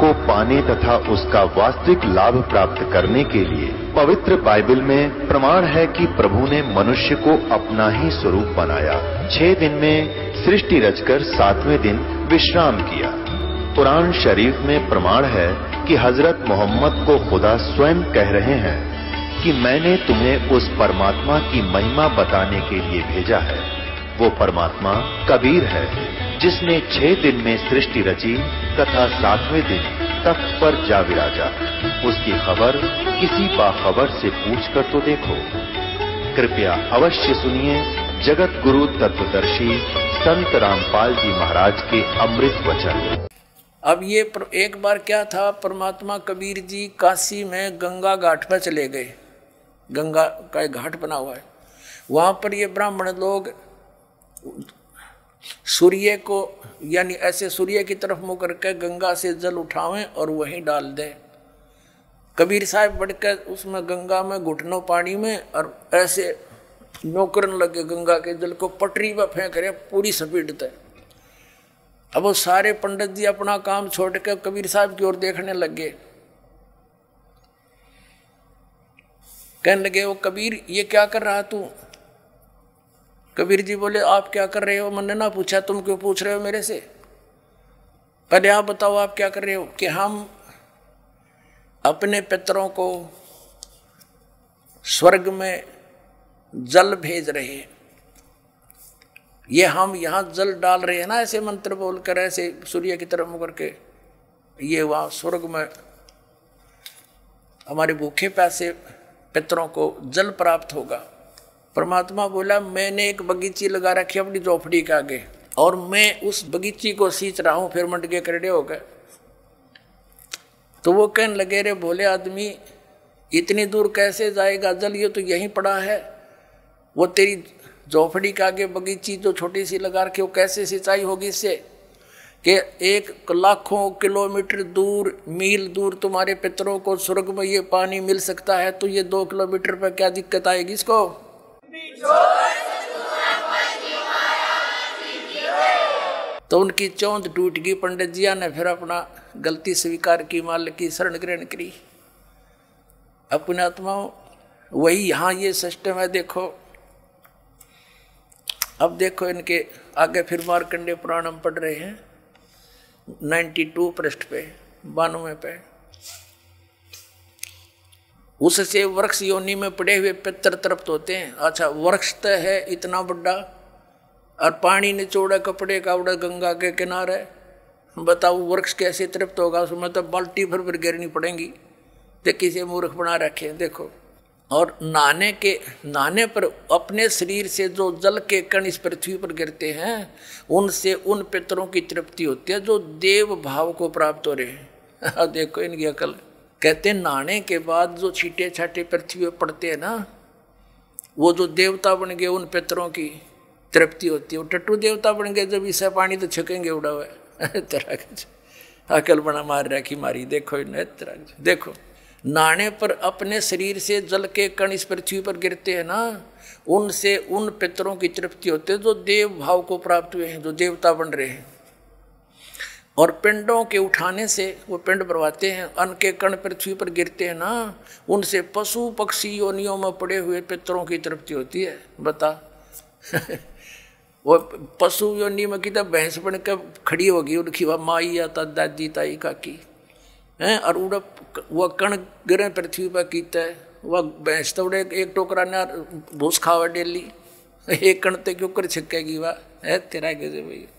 को पाने तथा उसका वास्तविक लाभ प्राप्त करने के लिए पवित्र बाइबल में प्रमाण है कि प्रभु ने मनुष्य को अपना ही स्वरूप बनाया छह दिन में सृष्टि रचकर सातवें दिन विश्राम किया कुरान शरीफ में प्रमाण है कि हजरत मोहम्मद को खुदा स्वयं कह रहे हैं कि मैंने तुम्हें उस परमात्मा की महिमा बताने के लिए भेजा है वो परमात्मा कबीर है जिसने छह दिन में सृष्टि रची तथा सातवें दिन तक पर जा विराजा उसकी खबर किसी बाखबर से पूछ कर तो देखो कृपया अवश्य सुनिए जगत गुरु तत्वदर्शी संत रामपाल जी महाराज के अमृत वचन अब ये एक बार क्या था परमात्मा कबीर जी काशी में गंगा घाट पर चले गए गंगा का एक घाट बना हुआ है वहाँ पर ये ब्राह्मण लोग सूर्य को यानी ऐसे सूर्य की तरफ मुँह करके गंगा से जल उठावें और वहीं डाल दें कबीर साहब बढ़कर उसमें गंगा में घुटनों पानी में और ऐसे नौकरन लगे गंगा के जल को पटरी पर फेंक रहे पूरी सपीटते अब वो सारे पंडित जी अपना काम छोड़ के कबीर साहब की ओर देखने लगे कहने लगे वो कबीर ये क्या कर रहा तू कबीर जी बोले आप क्या कर रहे हो मैंने ना पूछा तुम क्यों पूछ रहे हो मेरे से पहले आप बताओ आप क्या कर रहे हो कि हम अपने पितरों को स्वर्ग में जल भेज रहे हैं ये हम यहाँ जल डाल रहे हैं ना ऐसे मंत्र बोलकर ऐसे सूर्य की तरफ मुकर के ये वहाँ स्वर्ग में हमारे भूखे पैसे पितरों को जल प्राप्त होगा परमात्मा बोला मैंने एक बगीची लगा रखी अपनी झोपड़ी के आगे और मैं उस बगीची को सींच रहा हूँ फिर मंडके खड़े हो गए तो वो कहने लगे रे बोले आदमी इतनी दूर कैसे जाएगा जल ये तो यहीं पड़ा है वो तेरी झोपड़ी के आगे बगीची जो छोटी सी लगा रखी वो कैसे सिंचाई होगी इससे कि एक लाखों किलोमीटर दूर मील दूर तुम्हारे पितरों को स्वर्ग में ये पानी मिल सकता है तो ये दो किलोमीटर पर क्या दिक्कत आएगी इसको तो उनकी चौंध टूट गई पंडित जिया ने फिर अपना गलती स्वीकार की माल की शरण ग्रहण करी अपने आत्माओं वही यहाँ ये सिस्टम है देखो अब देखो इनके आगे फिर मारकंडे पुराण पढ़ रहे हैं 92 पृष्ठ पे बानवे पे उससे वृक्ष योनि में पड़े हुए पितर तृप्त होते हैं अच्छा वृक्ष तो है इतना बड़ा और पानी निचोड़ा कपड़े का उड़ा गंगा के किनारे बताओ वृक्ष कैसे तृप्त होगा उसमें तो बाल्टी भर भर गिरनी पड़ेंगी तो किसी मूर्ख बना रखे देखो और नहाने के नहाने पर अपने शरीर से जो जल के कण इस पृथ्वी पर गिरते हैं उनसे उन पितरों की तृप्ति होती है जो देव भाव को प्राप्त हो रहे हैं देखो इनकी अकल कहते नहाने के बाद जो छीटे छाटे पृथ्वी पर पड़ते हैं ना वो जो देवता बन गए उन पितरों की तृप्ति होती है वो टट्टू देवता बन गए जब इसे पानी तो छकेंगे उड़ा हुआ तरह अकल बना मार रखी मारी देखो तरह देखो नाने पर अपने शरीर से जल के कण इस पृथ्वी पर गिरते हैं ना उनसे उन पितरों की तृप्ति होते जो देव भाव को प्राप्त हुए हैं जो देवता बन रहे हैं और पिंडों के उठाने से वो पिंड बरवाते हैं अन्न के कण पृथ्वी पर गिरते हैं ना उनसे पशु पक्षी योनियों में पड़े हुए पितरों की तृप्ति होती है बता वो पशु योनि में की तब भैंस बन के खड़ी होगी उनकी वह माई या ता दादी ताई का की और उड़ा वह कण गिरे पृथ्वी पर की है वह भैंस तो उड़े एक टोकरा ने भूस खावा डेली एक कण तो क्यों कर छिकेगी वाह है तेरा कैसे भैया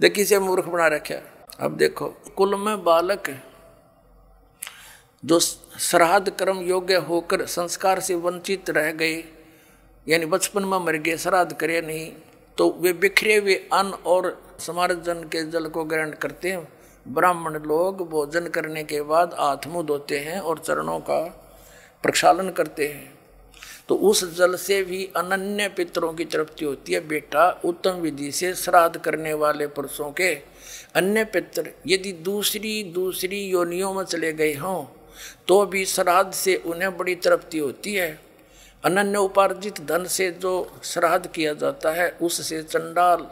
देखी से मूर्ख बना रखा अब देखो कुल में बालक है जो श्राद्ध कर्म योग्य होकर संस्कार से वंचित रह गए यानी बचपन में मर गए श्राद्ध करे नहीं तो वे बिखरे हुए अन्न और समार्जन के जल को ग्रहण करते हैं ब्राह्मण लोग भोजन करने के बाद आत्मु धोते हैं और चरणों का प्रक्षालन करते हैं तो उस जल से भी अनन्य पितरों की तृप्ति होती है बेटा उत्तम विधि से श्राद्ध करने वाले पुरुषों के अन्य पितर यदि दूसरी दूसरी योनियों में चले गए हों तो भी श्राद्ध से उन्हें बड़ी तृप्ति होती है अनन्य उपार्जित धन से जो श्राद्ध किया जाता है उससे चंडाल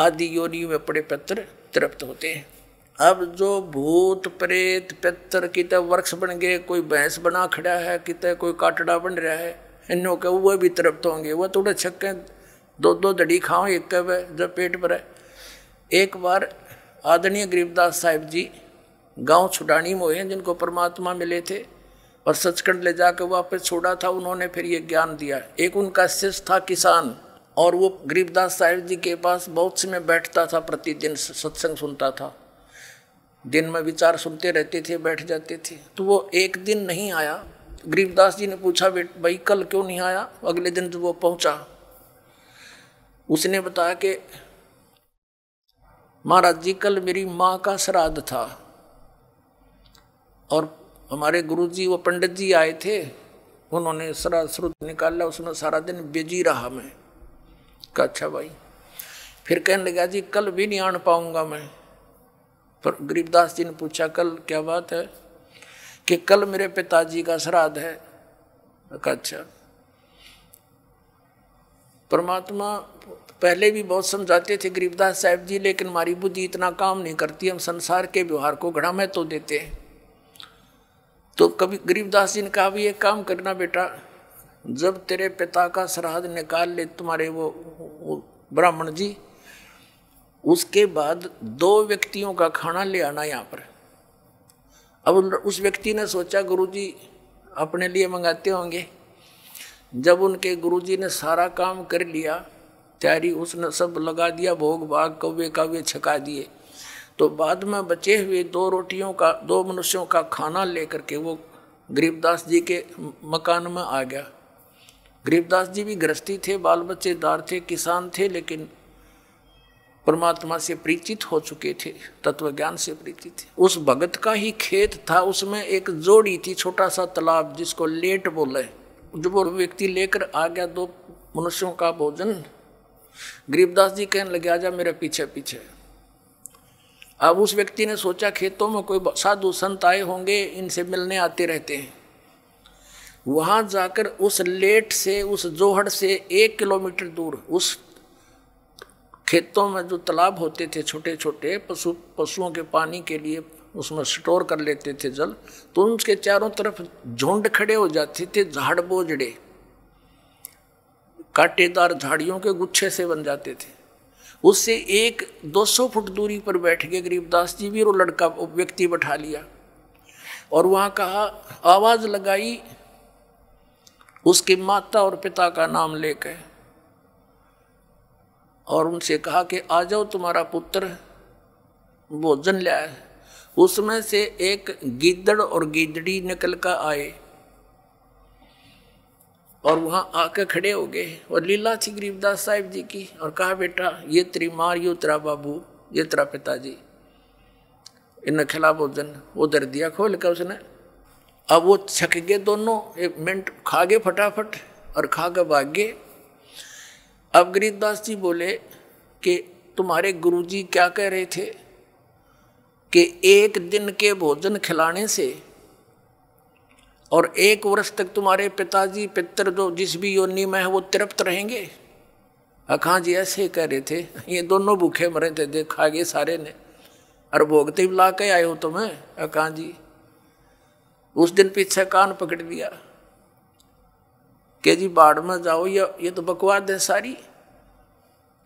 आदि योनियों में पड़े पितर तृप्त होते हैं अब जो भूत प्रेत पितर कित वृक्ष बन गए कोई भैंस बना खड़ा है कित कोई काटड़ा बन रहा है इन्हों के वह भी तृप्त होंगे वह थोड़े छक्के दो दो दड़ी खाओ एक कब जब पेट भरा एक बार आदरणीय गरीबदास साहिब जी गांव छुटानी में हुए जिनको परमात्मा मिले थे और सचखंड ले जाकर वापस छोड़ा था उन्होंने फिर ये ज्ञान दिया एक उनका शिष्य था किसान और वो गरीबदास साहिब जी के पास बहुत समय बैठता था प्रतिदिन सत्संग सुनता था दिन में विचार सुनते रहते थे बैठ जाते थे तो वो एक दिन नहीं आया गरीबदास जी ने पूछा भाई कल क्यों नहीं आया अगले दिन जब तो वो पहुंचा उसने बताया कि महाराज जी कल मेरी माँ का श्राद्ध था और हमारे गुरु जी वो पंडित जी आए थे उन्होंने श्राद्ध श्रुत निकाला उसमें सारा दिन बिजी रहा मैं का अच्छा भाई फिर कहने लगा जी कल भी नहीं आन पाऊंगा मैं पर गरीबदास जी ने पूछा कल क्या बात है कि कल मेरे पिताजी का श्राद्ध है अच्छा परमात्मा पहले भी बहुत समझाते थे गरीबदास साहब जी लेकिन हमारी बुद्धि इतना काम नहीं करती हम संसार के व्यवहार को घड़ा महत्व तो देते हैं तो कभी गरीबदास जी ने कहा भी एक काम करना बेटा जब तेरे पिता का श्राद्ध निकाल ले तुम्हारे वो, वो ब्राह्मण जी उसके बाद दो व्यक्तियों का खाना ले आना यहाँ पर अब उस व्यक्ति ने सोचा गुरुजी अपने लिए मंगाते होंगे जब उनके गुरुजी ने सारा काम कर लिया तैयारी उसने सब लगा दिया भोग भाग कव्य काव्य छका दिए तो बाद में बचे हुए दो रोटियों का दो मनुष्यों का खाना लेकर के वो गरीबदास जी के मकान में आ गया गरीबदास जी भी गृहस्थी थे बाल बच्चेदार थे किसान थे लेकिन परमात्मा से परिचित हो चुके थे तत्व ज्ञान से परिचित थे उस भगत का ही खेत था उसमें एक जोड़ी थी छोटा सा तालाब जिसको लेट बोले जब वो व्यक्ति लेकर आ गया दो मनुष्यों का भोजन गरीबदास जी कहने लगे आजा मेरे पीछे पीछे अब उस व्यक्ति ने सोचा खेतों में कोई साधु संत आए होंगे इनसे मिलने आते रहते हैं वहां जाकर उस लेट से उस जोहड़ से एक किलोमीटर दूर उस खेतों में जो तालाब होते थे छोटे छोटे पशु पशुओं के पानी के लिए उसमें स्टोर कर लेते थे जल तो उनके चारों तरफ झुंड खड़े हो जाते थे झाड़ बोझड़े कांटेदार झाड़ियों के गुच्छे से बन जाते थे उससे एक 200 फुट दूरी पर बैठ गए गरीबदास जी भी और लड़का व्यक्ति बैठा लिया और वहाँ कहा आवाज़ लगाई उसके माता और पिता का नाम लेकर और उनसे कहा कि आ जाओ तुम्हारा पुत्र भोजन लिया उसमें से एक गिदड़ और गिदड़ी निकल कर आए और वहाँ आकर खड़े हो गए और लीला थी गरीबदास साहिब जी की और कहा बेटा ये तेरी मार यो तेरा बाबू ये तेरा पिताजी इन खिला भोजन वो दर दिया खोल कर उसने अब वो छक गए दोनों एक मिनट खा गए फटाफट और खा कर भाग गए अब गरीबदास जी बोले कि तुम्हारे गुरु जी क्या कह रहे थे कि एक दिन के भोजन खिलाने से और एक वर्ष तक तुम्हारे पिताजी पितर जो जिस भी योनि में है वो तृप्त रहेंगे अखा जी ऐसे कह रहे थे ये दोनों भूखे मरे थे देखा गए सारे ने और भोगते ला के आए हो तुम्हें अखा जी उस दिन पीछे कान पकड़ लिया के जी बाढ़ में जाओ ये ये तो बकवाद है सारी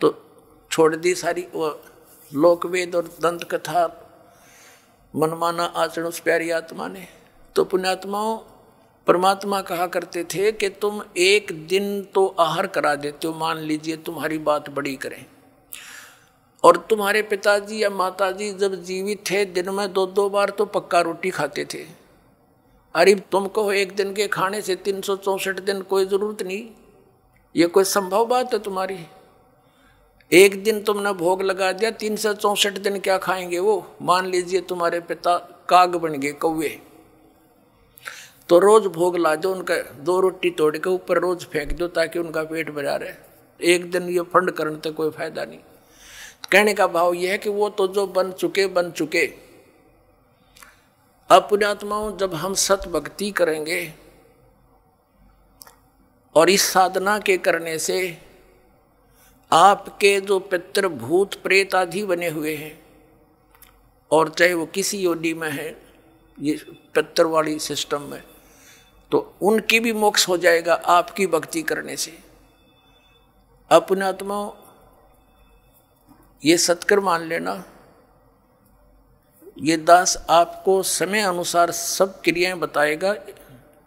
तो छोड़ दी सारी वो लोकवेद और दंत कथा मनमाना आचरण उस प्यारी आत्मा ने तो पुण्यात्माओं परमात्मा कहा करते थे कि तुम एक दिन तो आहार करा देते हो मान लीजिए तुम्हारी बात बड़ी करें और तुम्हारे पिताजी या माताजी जब जीवित थे दिन में दो दो बार तो पक्का रोटी खाते थे अरे तुम कहो एक दिन के खाने से तीन सौ चौंसठ दिन कोई ज़रूरत नहीं ये कोई संभव बात है तुम्हारी एक दिन तुमने भोग लगा दिया तीन सौ चौंसठ दिन क्या खाएंगे वो मान लीजिए तुम्हारे पिता काग बन गए कौए तो रोज भोग ला दो उनका दो रोटी तोड़ के ऊपर रोज फेंक दो ताकि उनका पेट भरा रहे एक दिन ये फंड करने तक कोई फायदा नहीं कहने का भाव यह है कि वो तो जो बन चुके बन चुके अपुणात्माओं जब हम सत भक्ति करेंगे और इस साधना के करने से आपके जो पितृभूत प्रेत आदि बने हुए हैं और चाहे वो किसी योनि में है ये पितर वाली सिस्टम में तो उनकी भी मोक्ष हो जाएगा आपकी भक्ति करने से अपने आत्मा ये सत्कर मान लेना ये दास आपको समय अनुसार सब क्रियाएं बताएगा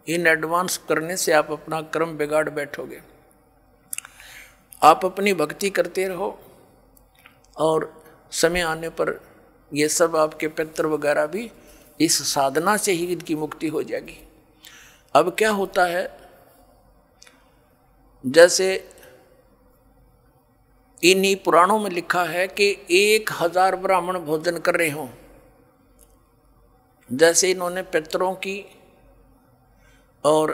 इन एडवांस करने से आप अपना क्रम बिगाड़ बैठोगे आप अपनी भक्ति करते रहो और समय आने पर ये सब आपके पितर वगैरह भी इस साधना से ही इनकी मुक्ति हो जाएगी अब क्या होता है जैसे इन्हीं पुराणों में लिखा है कि एक हजार ब्राह्मण भोजन कर रहे हों जैसे इन्होंने पितरों की और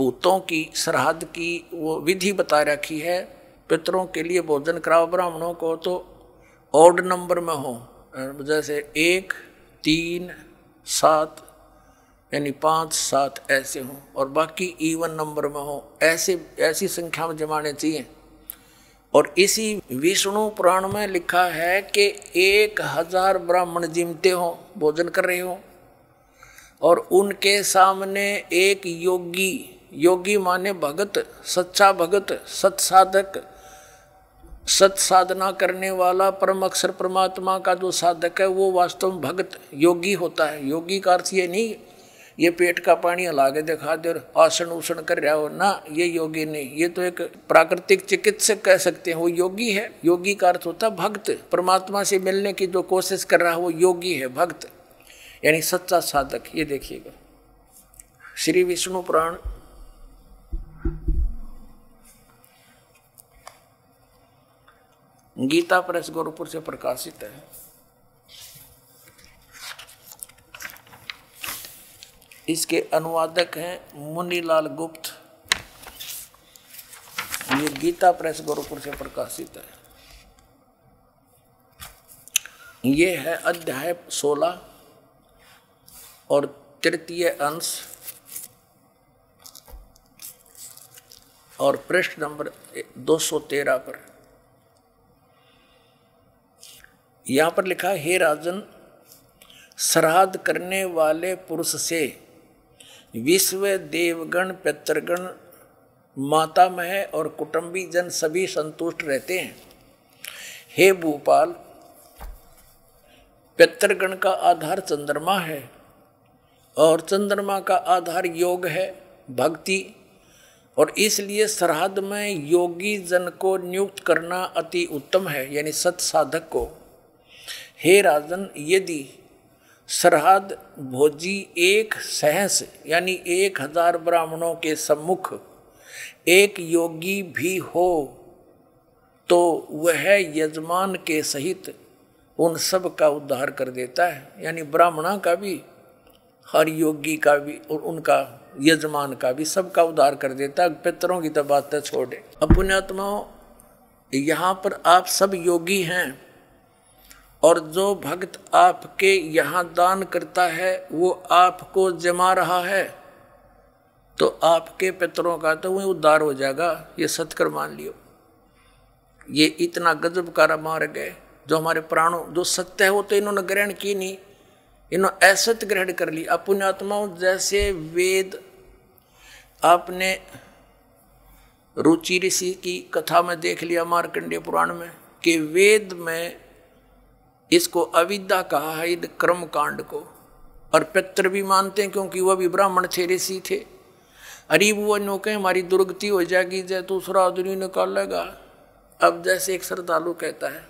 भूतों की सरहद की वो विधि बता रखी है पितरों के लिए भोजन कराओ ब्राह्मणों को तो ऑड नंबर में हो जैसे एक तीन सात यानी पाँच सात ऐसे हों और बाकी ईवन नंबर में हो ऐसे ऐसी संख्या में जमाने चाहिए और इसी विष्णु पुराण में लिखा है कि एक हजार ब्राह्मण जिमते हो भोजन कर रहे हो और उनके सामने एक योगी योगी माने भगत सच्चा भगत सत्साधक सत साधना करने वाला परम अक्षर परमात्मा का जो साधक है वो वास्तव में भगत योगी होता है योगी का अर्थ ये नहीं ये पेट का पानी हिला के दिखा दे और आसन उसन कर रहा हो ना ये योगी नहीं ये तो एक प्राकृतिक चिकित्सक कह सकते हैं वो योगी है योगी का अर्थ होता भक्त परमात्मा से मिलने की जो कोशिश कर रहा है वो योगी है भक्त यानी सच्चा साधक ये देखिएगा श्री विष्णु पुराण गीता प्रेस गोरखपुर से प्रकाशित है इसके अनुवादक हैं मुनीलाल गुप्त ये गीता प्रेस गोरखपुर से प्रकाशित है ये है अध्याय सोलह और तृतीय अंश और पृष्ठ नंबर 213 पर यहाँ पर लिखा हे राजन श्राद्ध करने वाले पुरुष से विश्व देवगण पितृगण माता मह और कुटुंबी जन सभी संतुष्ट रहते हैं हे भूपाल पितृगण का आधार चंद्रमा है और चंद्रमा का आधार योग है भक्ति और इसलिए सरहद में योगी जन को नियुक्त करना अति उत्तम है यानी सत्साधक को हे राजन यदि सरहद भोजी एक सहस यानी एक हजार ब्राह्मणों के सम्मुख एक योगी भी हो तो वह यजमान के सहित उन सब का उद्धार कर देता है यानी ब्राह्मणा का भी हर योगी का भी और उनका यजमान का भी सबका उद्धार कर देता है पितरों की तो बातें तो छोड़े अपुण्यात्मा यहाँ पर आप सब योगी हैं और जो भक्त आपके यहाँ दान करता है वो आपको जमा रहा है तो आपके पितरों का तो वही उद्धार हो जाएगा ये सत्कर मान लियो ये इतना गजब कारा मार्ग है जो हमारे प्राणों जो सत्य है वो तो इन्होंने ग्रहण की नहीं इन्होंने असत्य ग्रहण कर ली आत्माओं जैसे वेद आपने रुचि ऋषि की कथा में देख लिया मार्कंडेय पुराण में कि वेद में इसको अविद्या कहा है क्रम कांड को और पितृ भी मानते हैं क्योंकि वह भी ब्राह्मण थे ऋषि थे अरीब वो कहे हमारी दुर्गति हो जाएगी जय दूसरा आदमी निकालेगा अब जैसे एक श्रद्धालु कहता है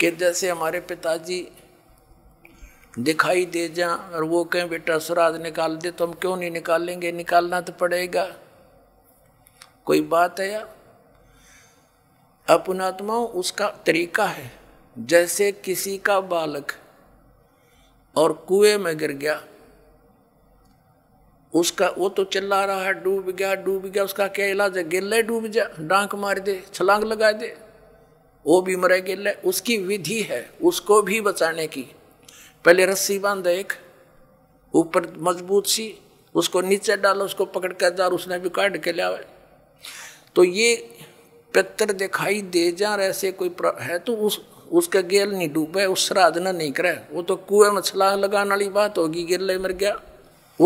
कि जैसे हमारे पिताजी दिखाई दे जा और वो कहें बेटा श्राद्ध निकाल दे तो हम क्यों नहीं निकालेंगे निकालना तो पड़ेगा कोई बात है यार अपनात्मा उसका तरीका है जैसे किसी का बालक और कुएं में गिर गया उसका वो तो चिल्ला रहा है डूब गया डूब गया उसका क्या इलाज है गिल्ले डूब जा डांक मार दे छलांग लगा दे वो भी मरे गिल्ले उसकी विधि है उसको भी बचाने की पहले रस्सी बांध एक ऊपर मजबूत सी उसको नीचे डालो उसको पकड़ कर जा उसने भी काट के लिया तो ये पितर दिखाई दे जा ऐसे कोई है तो उस उसका गेल नहीं डूबे उस श्राद्धना नहीं करे वो तो कुएं में छलाह लगाने वाली बात होगी गेल मर गया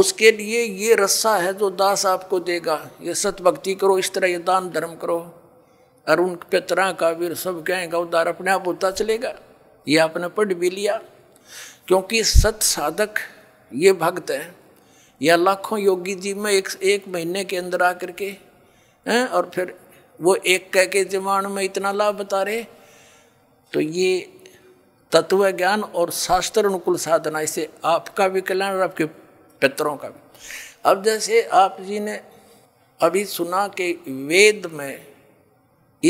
उसके लिए ये रस्सा है जो दास आपको देगा ये सत भक्ति करो इस तरह ये दान धर्म करो और उन पितरा का वीर सब कहेगा उदार अपने आप होता चलेगा ये आपने पढ़ भी लिया क्योंकि सत साधक ये भक्त है या लाखों योगी जी में एक एक महीने के अंदर आकर के हैं और फिर वो एक कह के जमान में इतना लाभ बता रहे तो ये तत्व ज्ञान और शास्त्र अनुकूल साधना इससे आपका भी कल्याण और आपके पितरों का भी अब जैसे आप जी ने अभी सुना कि वेद में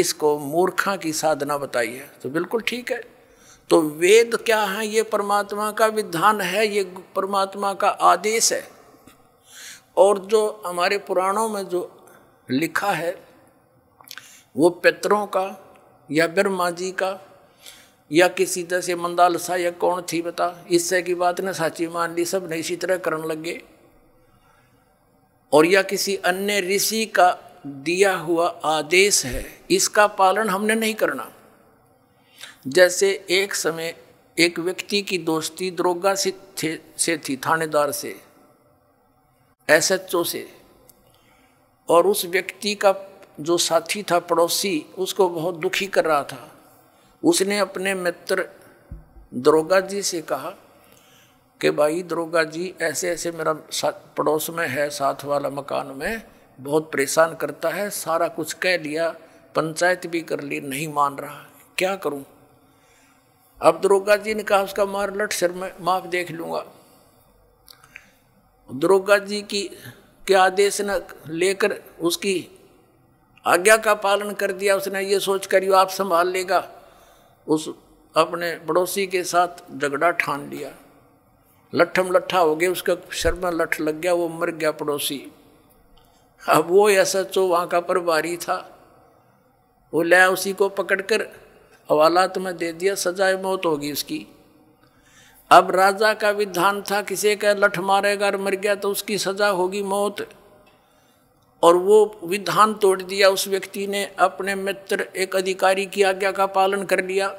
इसको मूर्खा की साधना बताई है तो बिल्कुल ठीक है तो वेद क्या है ये परमात्मा का विधान है ये परमात्मा का आदेश है और जो हमारे पुराणों में जो लिखा है वो पितरों का या ब्रह्मा जी का या किसी तरह से मंदा लसा या कौन थी बता इससे की बात ने साची मान ली सब ने इसी तरह करण लगे और या किसी अन्य ऋषि का दिया हुआ आदेश है इसका पालन हमने नहीं करना जैसे एक समय एक व्यक्ति की दोस्ती द्रोगा से थे से थी थानेदार से एस एच ओ से और उस व्यक्ति का जो साथी था पड़ोसी उसको बहुत दुखी कर रहा था उसने अपने मित्र दरोगा जी से कहा कि भाई दरोगा जी ऐसे ऐसे मेरा पड़ोस में है साथ वाला मकान में बहुत परेशान करता है सारा कुछ कह लिया पंचायत भी कर ली नहीं मान रहा क्या करूं अब दरोगा जी ने कहा उसका मार लट सिर में माफ देख लूंगा दरोगा जी की के आदेश न लेकर उसकी आज्ञा का पालन कर दिया उसने ये सोच कर आप संभाल लेगा उस अपने पड़ोसी के साथ झगड़ा ठान लिया लट्ठम लट्ठा हो गया उसका शर्मा लठ लग गया वो मर गया पड़ोसी अब वो ऐसा चो वहाँ का प्रभारी था वो ले उसी को पकड़कर हवालात में दे दिया सजाए मौत होगी उसकी अब राजा का विधान था किसी का लठ मारेगा और मर गया तो उसकी सजा होगी मौत और वो विधान तोड़ दिया उस व्यक्ति ने अपने मित्र एक अधिकारी की आज्ञा का पालन कर लिया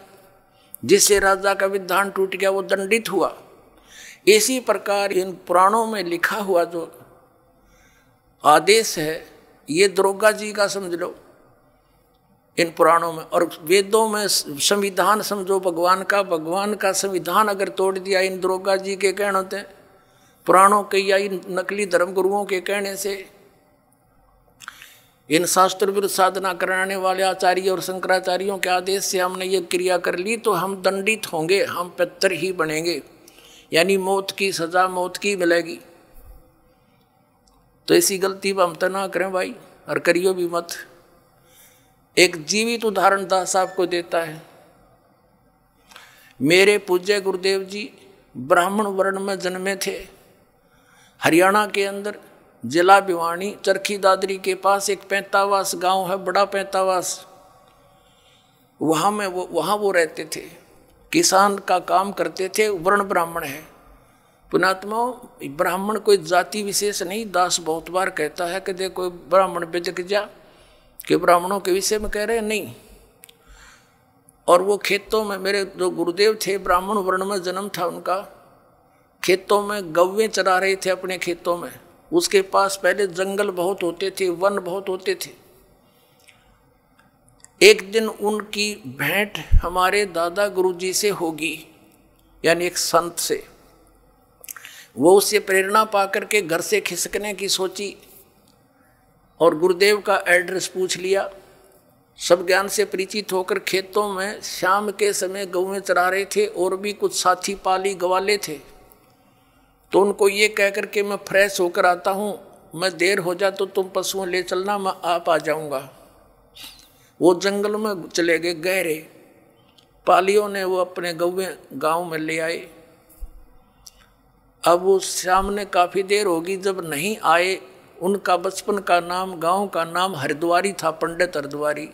जिससे राजा का विधान टूट गया वो दंडित हुआ इसी प्रकार इन पुराणों में लिखा हुआ जो आदेश है ये द्रोगा जी का समझ लो इन पुराणों में और वेदों में संविधान समझो भगवान का भगवान का संविधान अगर तोड़ दिया इन द्रोगा जी के कहने पुराणों के या इन नकली धर्म गुरुओं के कहने से इन शास्त्र विरुद्ध साधना कराने वाले आचार्य और शंकराचार्यों के आदेश से हमने ये क्रिया कर ली तो हम दंडित होंगे हम पत्थर ही बनेंगे यानी मौत की सजा मौत की मिलेगी तो ऐसी गलती हम तो ना करें भाई और करियो भी मत एक जीवित उदाहरण दास आपको देता है मेरे पूज्य गुरुदेव जी ब्राह्मण वर्ण में जन्मे थे हरियाणा के अंदर जिला भिवानी चरखी दादरी के पास एक पैंतावास गांव है बड़ा पैंतावास वहाँ में वो वहाँ वो रहते थे किसान का काम करते थे वर्ण ब्राह्मण है पुणात्मा ब्राह्मण कोई जाति विशेष नहीं दास बहुत बार कहता है कि देखो कोई ब्राह्मण बिजक जा कि ब्राह्मणों के विषय में कह रहे हैं नहीं और वो खेतों में मेरे जो गुरुदेव थे ब्राह्मण वर्ण में जन्म था उनका खेतों में गवें चरा रहे थे अपने खेतों में उसके पास पहले जंगल बहुत होते थे वन बहुत होते थे एक दिन उनकी भेंट हमारे दादा गुरुजी से होगी यानी एक संत से वो उससे प्रेरणा पा करके घर से खिसकने की सोची और गुरुदेव का एड्रेस पूछ लिया सब ज्ञान से परिचित होकर खेतों में शाम के समय गऊँ चरा रहे थे और भी कुछ साथी पाली गवाले थे तो उनको ये कह कर के मैं फ्रेश होकर आता हूँ मैं देर हो जा तो तुम पशुओं ले चलना मैं आप आ जाऊँगा वो जंगल में चले गए गहरे पालियों ने वो अपने गवे गांव में ले आए अब वो सामने काफ़ी देर होगी जब नहीं आए उनका बचपन का नाम गांव का नाम हरिद्वारी था पंडित हरिद्वारी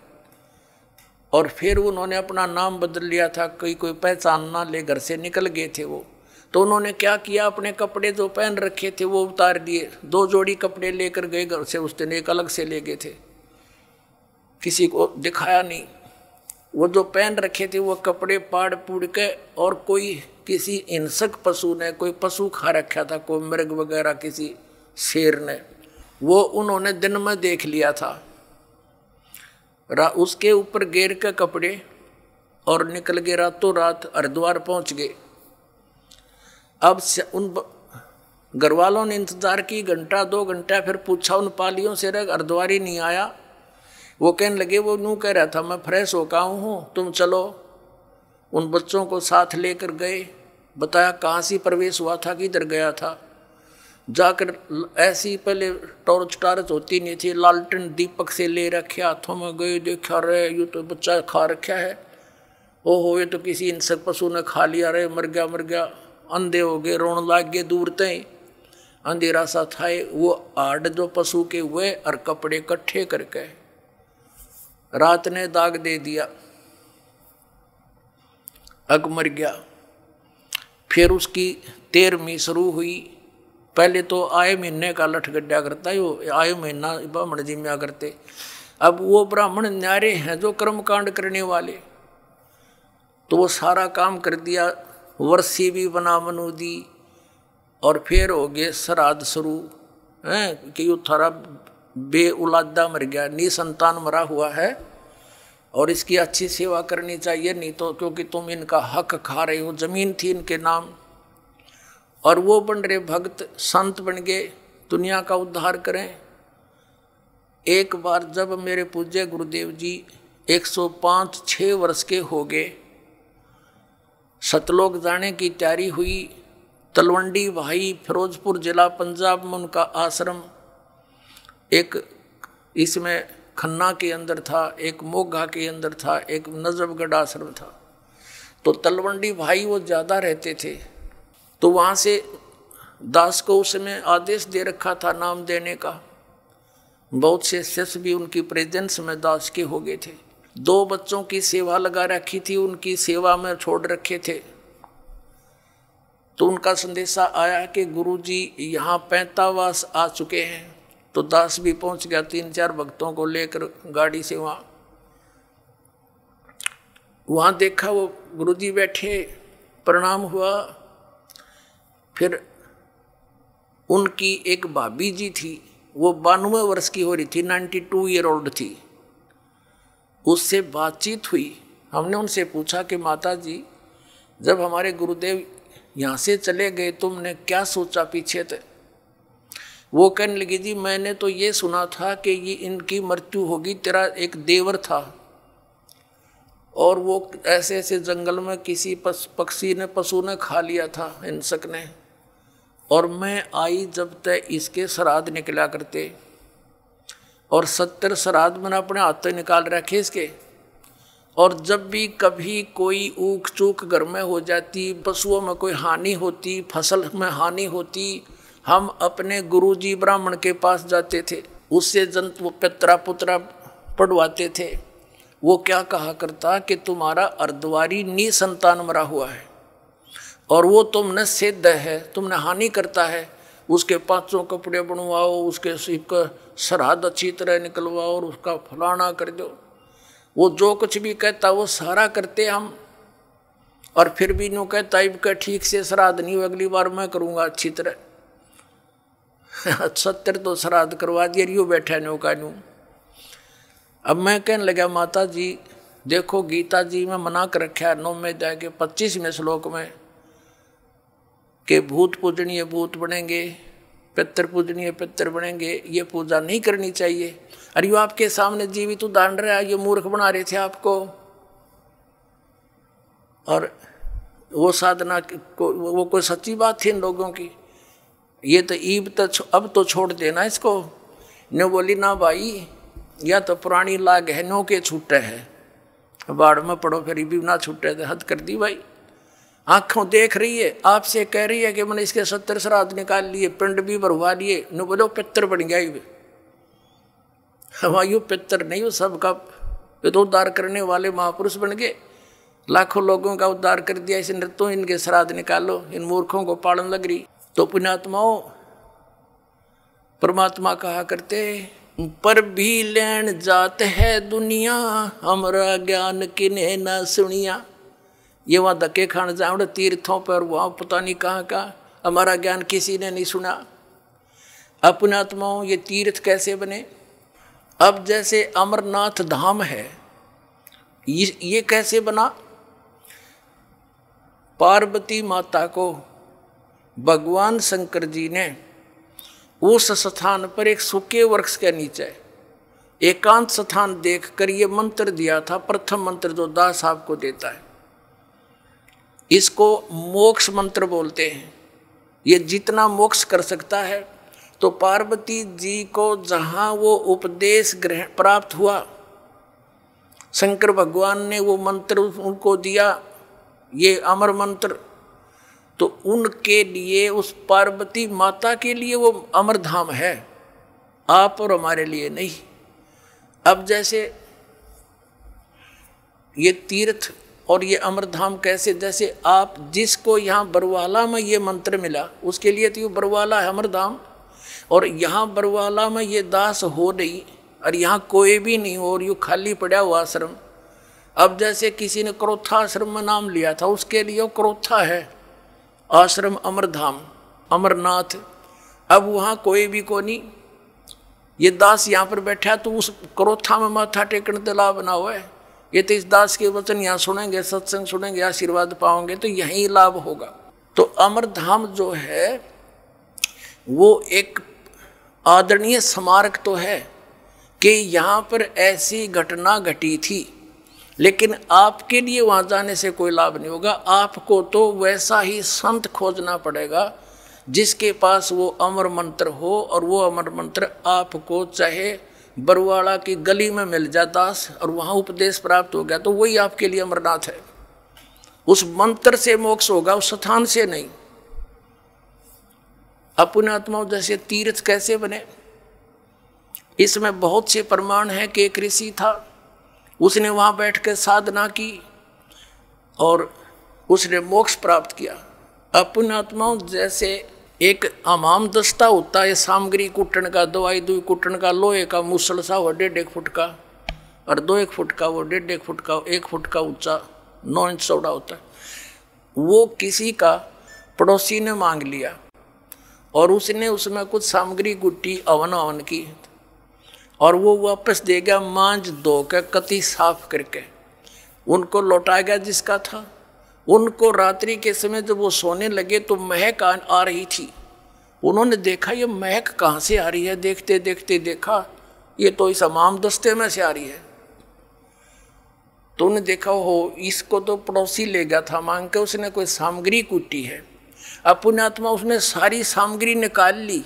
और फिर उन्होंने अपना नाम बदल लिया था कोई कोई पहचान ना ले घर से निकल गए थे वो तो उन्होंने क्या किया अपने कपड़े जो पहन रखे थे वो उतार दिए दो जोड़ी कपड़े लेकर गए घर से उस दिन एक अलग से ले गए थे किसी को दिखाया नहीं वो जो पहन रखे थे वो कपड़े पाड़ पूड़ के और कोई किसी हिंसक पशु ने कोई पशु खा रखा था कोई मृग वगैरह किसी शेर ने वो उन्होंने दिन में देख लिया था उसके ऊपर गेर के कपड़े और निकल गए रातों रात हरिद्वार पहुंच गए अब उन गरवालों ने इंतज़ार की घंटा दो घंटा फिर पूछा उन पालियों से रख हरिद्वारी नहीं आया वो कहने लगे वो नू कह रहा था मैं फ्रेश हो का हूँ तुम चलो उन बच्चों को साथ लेकर गए बताया कहाँ से प्रवेश हुआ था किधर गया था जाकर ऐसी पहले टॉर्च टारच होती नहीं थी लालटन दीपक से ले रखे हाथों में गए देखा रहे यू तो बच्चा खा रखा है हो ये तो किसी इंसक पशु ने खा लिया रे मर गया मर गया अंधे हो गए रोण लाग गए दूर तय अंधेरा सा था वो आड़ जो पशु के हुए और कपड़े कट्ठे करके रात ने दाग दे दिया अग मर गया फिर उसकी तेरहवीं शुरू हुई पहले तो आए महीने का लठ गड्ढा करता है वो आयो महीना ब्राह्मण जिम्या करते अब वो ब्राह्मण न्यारे हैं जो कर्म कांड करने वाले तो वो सारा काम कर दिया वर्षी भी बना दी और फिर हो गए श्राद्ध शुरू हैं कि यू थारा बे उलादा मर गया नी संतान मरा हुआ है और इसकी अच्छी सेवा करनी चाहिए नहीं तो क्योंकि तुम इनका हक खा रहे हो जमीन थी इनके नाम और वो बन रहे भक्त संत बन गए दुनिया का उद्धार करें एक बार जब मेरे पूज्य गुरुदेव जी 105 सौ वर्ष के हो गए सतलोक जाने की तैयारी हुई तलवंडी भाई फिरोजपुर जिला पंजाब में उनका आश्रम एक इसमें खन्ना के अंदर था एक मोगा के अंदर था एक नजबगढ़ आश्रम था तो तलवंडी भाई वो ज़्यादा रहते थे तो वहाँ से दास को उसमें आदेश दे रखा था नाम देने का बहुत से शिष्य भी उनकी प्रेजेंस में दास के हो गए थे दो बच्चों की सेवा लगा रखी थी उनकी सेवा में छोड़ रखे थे तो उनका संदेशा आया कि गुरु जी यहाँ पैंतावास आ चुके हैं तो दास भी पहुँच गया तीन चार भक्तों को लेकर गाड़ी से वहाँ वहाँ देखा वो गुरु जी बैठे प्रणाम हुआ फिर उनकी एक भाभी जी थी वो बानवे वर्ष की हो रही थी नाइन्टी टू ईयर ओल्ड थी उससे बातचीत हुई हमने उनसे पूछा कि माता जी जब हमारे गुरुदेव यहाँ से चले गए तुमने क्या सोचा पीछे थे वो कहने लगी जी मैंने तो ये सुना था कि ये इनकी मृत्यु होगी तेरा एक देवर था और वो ऐसे ऐसे जंगल में किसी पक्षी ने पशु ने खा लिया था हिंसक ने और मैं आई जब तक इसके श्राद्ध निकला करते और सत्तर श्राद्ध मैंने अपने हाथ निकाल रखे इसके और जब भी कभी कोई ऊख चूक घर में हो जाती पशुओं में कोई हानि होती फसल में हानि होती हम अपने गुरु जी ब्राह्मण के पास जाते थे उससे जंतु पितरा पुतरा पढ़वाते थे वो क्या कहा करता कि तुम्हारा अर्धवारी नी संतान मरा हुआ है और वो तुमने सिद्ध है तुमने हानि करता है उसके पाँचों कपड़े बनवाओ उसके सिप का सरहद अच्छी तरह निकलवाओ और उसका फलाना कर दो वो जो कुछ भी कहता वो सारा करते हम और फिर भी नो कहता इब का ठीक से श्राद्ध नहीं हो अगली बार मैं करूँगा अच्छी तरह सत्तर तो श्राद्ध करवा दिया यू बैठा नो का नू अब मैं कहने लगा माता जी देखो गीता जी में मना कर रखा है नौ में जाके पच्चीसवें श्लोक में कि भूत पूजनीय भूत बनेंगे पितर पूजनीय पितर बनेंगे ये पूजा नहीं करनी चाहिए अरे यो आपके सामने जीवित उदाहरण रहा ये मूर्ख बना रहे थे आपको और वो साधना को वो कोई सच्ची बात थी इन लोगों की ये तो ईब तो अब तो छोड़ देना इसको ने बोली ना भाई या तो पुरानी लाग है नो के छूटे है बाढ़ में पड़ो फिर भी ना छूटे तो हद कर दी भाई आंखों देख रही है आपसे कह रही है कि मैंने इसके सत्तर श्राद्ध निकाल लिए पिंड भी भरवा लिए न बोलो पितर बन गया हवा यू पित्र नहीं हो सबका तो उद्धार करने वाले महापुरुष बन गए लाखों लोगों का उद्धार कर दिया इसे नृत्यों इनके श्राद्ध निकालो इन मूर्खों को पालन लग रही तो पुण्यात्माओं परमात्मा कहा करते पर भी लैन जात है दुनिया हमारा ज्ञान किने न सुनिया ये वहाँ धक्के खान जाऊ तीर्थों पर वहाँ पता नहीं कहाँ कहाँ हमारा ज्ञान किसी ने नहीं सुना अपनात्माओं ये तीर्थ कैसे बने अब जैसे अमरनाथ धाम है ये, ये कैसे बना पार्वती माता को भगवान शंकर जी ने उस स्थान पर एक सूखे वृक्ष के नीचे एकांत स्थान देखकर ये मंत्र दिया था प्रथम मंत्र जो दास साहब को देता है इसको मोक्ष मंत्र बोलते हैं ये जितना मोक्ष कर सकता है तो पार्वती जी को जहाँ वो उपदेश ग्रहण प्राप्त हुआ शंकर भगवान ने वो मंत्र उनको दिया ये अमर मंत्र तो उनके लिए उस पार्वती माता के लिए वो अमर धाम है आप और हमारे लिए नहीं अब जैसे ये तीर्थ और ये अमरधाम कैसे जैसे आप जिसको यहाँ बरवाला में ये मंत्र मिला उसके लिए तो ये बरवाला है अमरधाम और यहाँ बरवाला में ये दास हो नहीं और यहाँ कोई भी नहीं हो और यू खाली पड़ा हुआ आश्रम अब जैसे किसी ने क्रोथा आश्रम में नाम लिया था उसके लिए क्रोथा है आश्रम अमरधाम अमरनाथ अब वहाँ कोई भी को नहीं ये दास यहाँ पर बैठा तो उस क्रोथा में माथा टेकने तला बना हुआ है ये तो दास के वचन यहाँ सुनेंगे सत्संग सुनेंगे आशीर्वाद पाओगे तो यही लाभ होगा तो अमर धाम जो है वो एक आदरणीय स्मारक तो है कि यहाँ पर ऐसी घटना घटी थी लेकिन आपके लिए वहाँ जाने से कोई लाभ नहीं होगा आपको तो वैसा ही संत खोजना पड़ेगा जिसके पास वो अमर मंत्र हो और वो अमर मंत्र आपको चाहे बरुआड़ा की गली में मिल जाता और वहाँ उपदेश प्राप्त हो गया तो वही आपके लिए अमरनाथ है उस मंत्र से मोक्ष होगा उस स्थान से नहीं अपने आत्मा जैसे तीर्थ कैसे बने इसमें बहुत से प्रमाण हैं कि एक ऋषि था उसने वहाँ बैठ कर साधना की और उसने मोक्ष प्राप्त किया अपुन आत्माओं जैसे एक आमाम दस्ता होता है सामग्री कुटन का दवाई दुई कुटन का लोहे का मूसल सा वो डेढ़ एक फुट का और दो एक फुट का वो डेढ़ एक फुट का एक फुट का ऊंचा नौ इंच चौड़ा होता है वो किसी का पड़ोसी ने मांग लिया और उसने उसमें कुछ सामग्री गुटी अवन अवन की और वो वापस दे गया मांझ धो के कति साफ करके उनको लौटा गया जिसका था उनको रात्रि के समय जब वो सोने लगे तो महक आ रही थी उन्होंने देखा ये महक कहाँ से आ रही है देखते देखते देखा ये तो इस अमाम दस्ते में से आ रही है तो उन्हें देखा हो इसको तो पड़ोसी ले गया था मांग के उसने कोई सामग्री कूटी है अपुण आत्मा उसने सारी सामग्री निकाल ली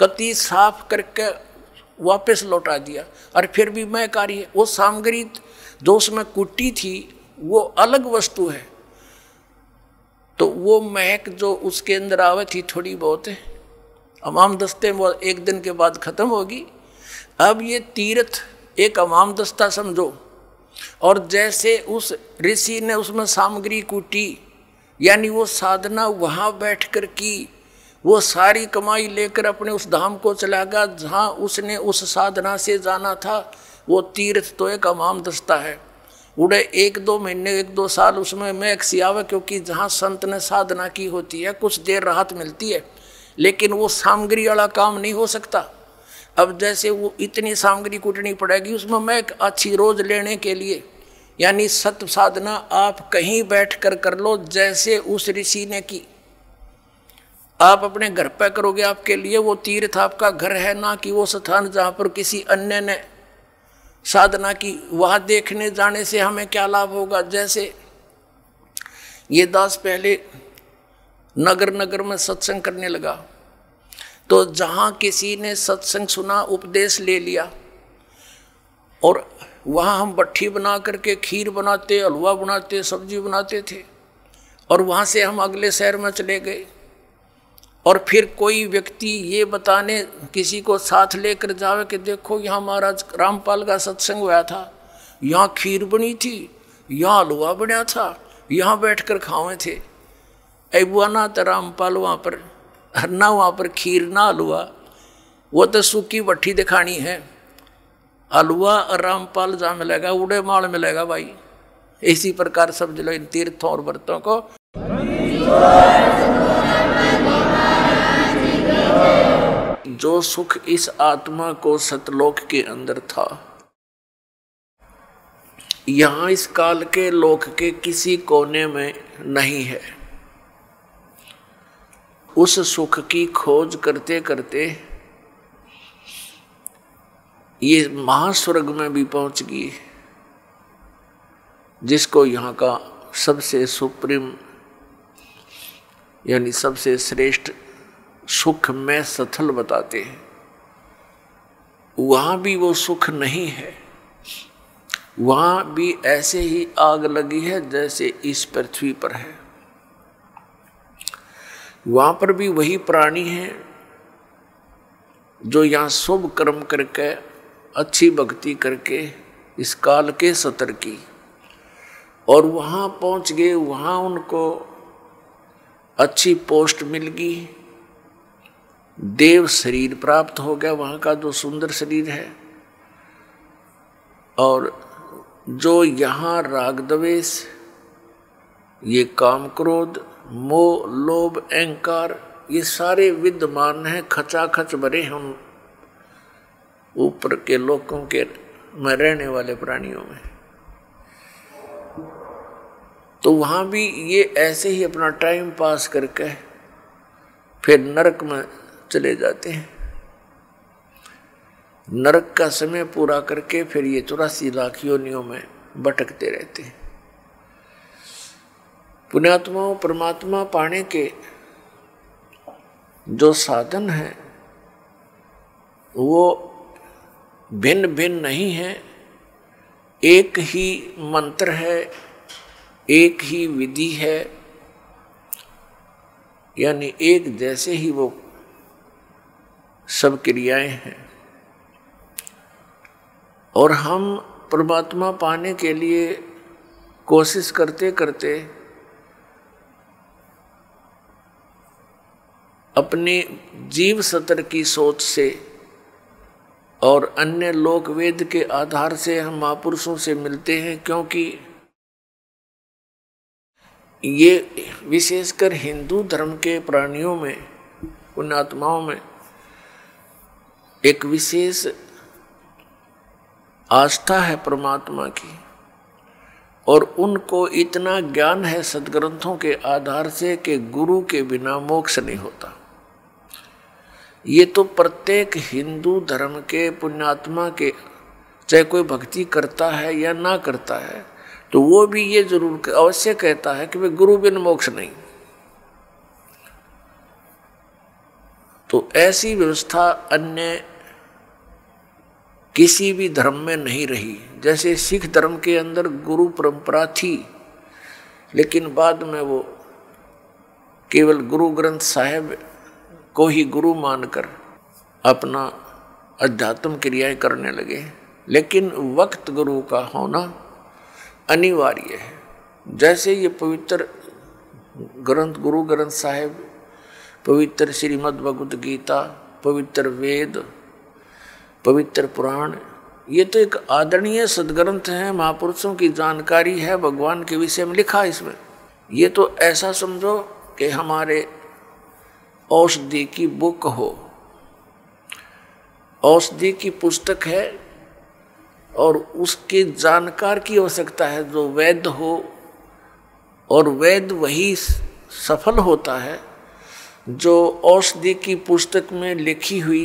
कती साफ करके वापस लौटा दिया और फिर भी मैं कार्य वो सामग्री जो उसमें कुटी थी वो अलग वस्तु है तो वो महक जो उसके अंदर आवे थी थोड़ी बहुत है अमाम दस्ते वो एक दिन के बाद ख़त्म होगी अब ये तीर्थ एक अमाम दस्ता समझो और जैसे उस ऋषि ने उसमें सामग्री कूटी यानी वो साधना वहाँ बैठ कर की वो सारी कमाई लेकर अपने उस धाम को चला गया जहाँ उसने उस साधना से जाना था वो तीर्थ तो एक अमाम दस्ता है उड़े एक दो महीने एक दो साल उसमें मैं एक सियावे क्योंकि जहाँ संत ने साधना की होती है कुछ देर राहत मिलती है लेकिन वो सामग्री वाला काम नहीं हो सकता अब जैसे वो इतनी सामग्री कूटनी पड़ेगी उसमें मैं एक अच्छी रोज लेने के लिए यानी सत्य साधना आप कहीं बैठ कर कर लो जैसे उस ऋषि ने की आप अपने घर पर करोगे आपके लिए वो तीर्थ आपका घर है ना कि वो स्थान जहाँ पर किसी अन्य ने साधना की वहाँ देखने जाने से हमें क्या लाभ होगा जैसे ये दास पहले नगर नगर में सत्संग करने लगा तो जहाँ किसी ने सत्संग सुना उपदेश ले लिया और वहाँ हम बट्ठी बना करके खीर बनाते हलवा बनाते सब्जी बनाते थे और वहाँ से हम अगले शहर में चले गए और फिर कोई व्यक्ति ये बताने किसी को साथ लेकर जावे कि देखो यहाँ महाराज रामपाल का सत्संग हुआ था यहाँ खीर बनी थी यहाँ हलवा बना था यहाँ बैठ कर खावे थे ऐबुआ ना तो रामपाल वहाँ पर ना वहाँ पर खीर ना हलवा वो तो सूखी भट्ठी दिखानी है हलवा और रामपाल जहाँ मिलेगा उड़े माल मिलेगा भाई इसी प्रकार समझ लो इन तीर्थों और व्रतों को जो सुख इस आत्मा को सतलोक के अंदर था यहाँ इस काल के लोक के किसी कोने में नहीं है उस सुख की खोज करते करते ये महास्वर्ग में भी पहुंच गई जिसको यहाँ का सबसे सुप्रीम यानी सबसे श्रेष्ठ सुख में सथल बताते हैं वहां भी वो सुख नहीं है वहां भी ऐसे ही आग लगी है जैसे इस पृथ्वी पर है वहां पर भी वही प्राणी है जो यहाँ शुभ कर्म करके अच्छी भक्ति करके इस काल के सतर की और वहाँ पहुँच गए वहाँ उनको अच्छी पोस्ट मिल गई देव शरीर प्राप्त हो गया वहाँ का जो सुंदर शरीर है और जो यहाँ राग ये काम क्रोध मोह लोभ अहंकार ये सारे विद्यमान हैं खचाखच भरे हैं उन ऊपर के लोगों के में रहने वाले प्राणियों में तो वहाँ भी ये ऐसे ही अपना टाइम पास करके फिर नरक में चले जाते हैं नरक का समय पूरा करके फिर ये चौरासी लाख योनियों में भटकते रहते हैं पुण्यात्मा परमात्मा पाने के जो साधन है वो भिन्न भिन्न नहीं है एक ही मंत्र है एक ही विधि है यानी एक जैसे ही वो सब क्रियाएं हैं और हम परमात्मा पाने के लिए कोशिश करते करते अपने जीव सतर की सोच से और अन्य लोक वेद के आधार से हम महापुरुषों से मिलते हैं क्योंकि ये विशेषकर हिंदू धर्म के प्राणियों में उन आत्माओं में एक विशेष आस्था है परमात्मा की और उनको इतना ज्ञान है सदग्रंथों के आधार से कि गुरु के बिना मोक्ष नहीं होता ये तो प्रत्येक हिंदू धर्म के पुण्यात्मा के चाहे कोई भक्ति करता है या ना करता है तो वो भी ये जरूर अवश्य कहता है कि भाई गुरु बिन मोक्ष नहीं तो ऐसी व्यवस्था अन्य किसी भी धर्म में नहीं रही जैसे सिख धर्म के अंदर गुरु परंपरा थी लेकिन बाद में वो केवल गुरु ग्रंथ साहिब को ही गुरु मानकर अपना अध्यात्म क्रियाएं करने लगे लेकिन वक्त गुरु का होना अनिवार्य है जैसे ये पवित्र ग्रंथ गुरु ग्रंथ साहिब पवित्र श्रीमद् भगवद गीता पवित्र वेद पवित्र पुराण ये तो एक आदरणीय सदग्रंथ है महापुरुषों की जानकारी है भगवान के विषय में लिखा इसमें ये तो ऐसा समझो कि हमारे औषधि की बुक हो औषधि की पुस्तक है और उसके जानकार की आवश्यकता है जो वैद्य हो और वैद्य वही सफल होता है जो औषधि की पुस्तक में लिखी हुई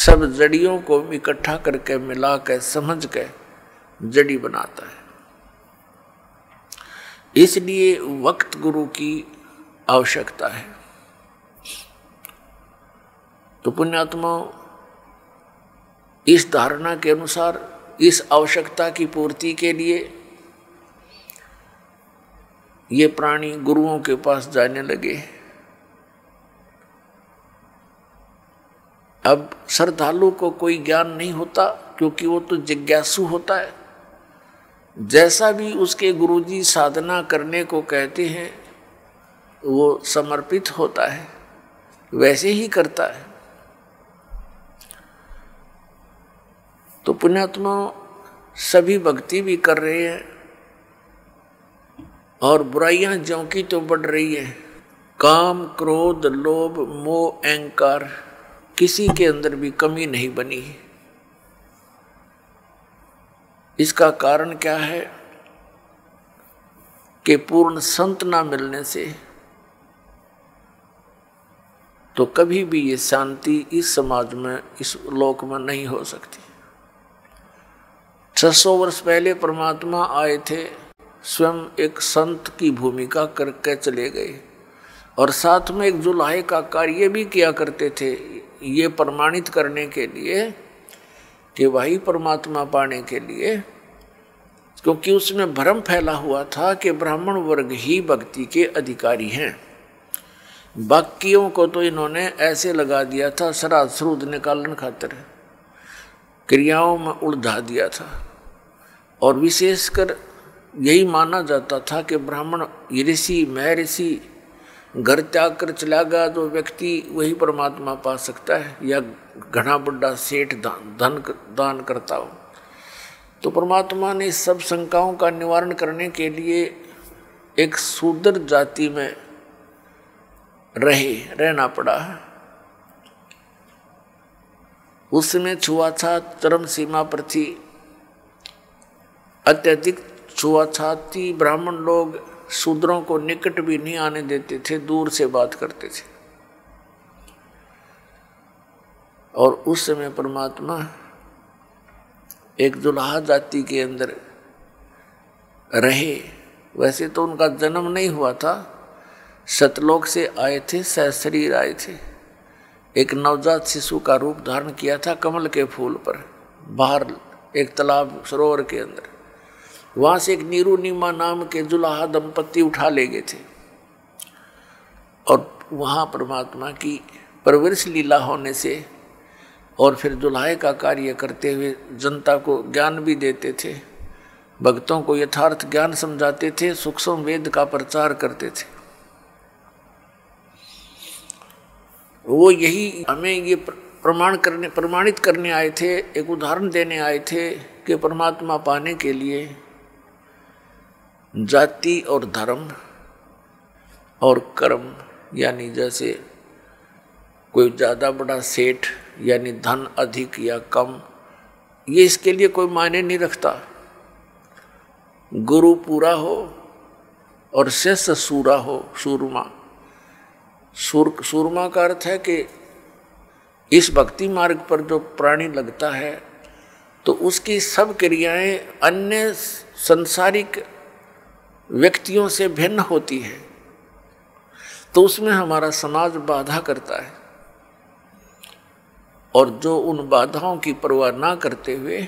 सब जड़ियों को इकट्ठा करके मिला के समझ के जड़ी बनाता है इसलिए वक्त गुरु की आवश्यकता है तो पुण्यात्मा इस धारणा के अनुसार इस आवश्यकता की पूर्ति के लिए ये प्राणी गुरुओं के पास जाने लगे हैं अब श्रद्धालु को कोई ज्ञान नहीं होता क्योंकि वो तो जिज्ञासु होता है जैसा भी उसके गुरुजी साधना करने को कहते हैं वो समर्पित होता है वैसे ही करता है तो पुण्यात्मा सभी भक्ति भी कर रहे हैं और बुराइयां ज्यों की तो बढ़ रही है काम क्रोध लोभ मोह अहंकार किसी के अंदर भी कमी नहीं बनी इसका कारण क्या है कि पूर्ण संत ना मिलने से तो कभी भी ये शांति इस समाज में इस लोक में नहीं हो सकती छह सौ वर्ष पहले परमात्मा आए थे स्वयं एक संत की भूमिका करके चले गए और साथ में एक जुलाहे का कार्य भी किया करते थे ये प्रमाणित करने के लिए कि वही परमात्मा पाने के लिए क्योंकि उसमें भ्रम फैला हुआ था कि ब्राह्मण वर्ग ही भक्ति के अधिकारी हैं बाकियों को तो इन्होंने ऐसे लगा दिया था सरा स्रूद निकालन खातर क्रियाओं में उलझा दिया था और विशेषकर यही माना जाता था कि ब्राह्मण ऋषि मह ऋषि घर त्याग कर चला गया तो व्यक्ति वही परमात्मा पा सकता है या घना बड्डा सेठ धन दान करता हो तो परमात्मा ने सब शंकाओं का निवारण करने के लिए एक सुदर जाति में रहे रहना पड़ा उस समय छुआछात चरम सीमा पर थी अत्यधिक छुआछाती ब्राह्मण लोग शूद्रों को निकट भी नहीं आने देते थे दूर से बात करते थे और उस समय परमात्मा एक दुल्हा जाति के अंदर रहे वैसे तो उनका जन्म नहीं हुआ था सतलोक से आए थे सहशरीर आए थे एक नवजात शिशु का रूप धारण किया था कमल के फूल पर बाहर एक तालाब सरोवर के अंदर वहाँ से एक नीरू नीमा नाम के जुलाहा दंपत्ति उठा ले गए थे और वहाँ परमात्मा की परवरिश लीला होने से और फिर जुलाहे का कार्य करते हुए जनता को ज्ञान भी देते थे भक्तों को यथार्थ ज्ञान समझाते थे सूक्ष्म वेद का प्रचार करते थे वो यही हमें ये प्रमाण करने प्रमाणित करने आए थे एक उदाहरण देने आए थे कि परमात्मा पाने के लिए जाति और धर्म और कर्म यानी जैसे कोई ज़्यादा बड़ा सेठ यानी धन अधिक या कम ये इसके लिए कोई मायने नहीं रखता गुरु पूरा हो और शेष सूरा हो सूरमा सूर सूरमा का अर्थ है कि इस भक्ति मार्ग पर जो प्राणी लगता है तो उसकी सब क्रियाएं अन्य संसारिक व्यक्तियों से भिन्न होती है तो उसमें हमारा समाज बाधा करता है और जो उन बाधाओं की परवाह ना करते हुए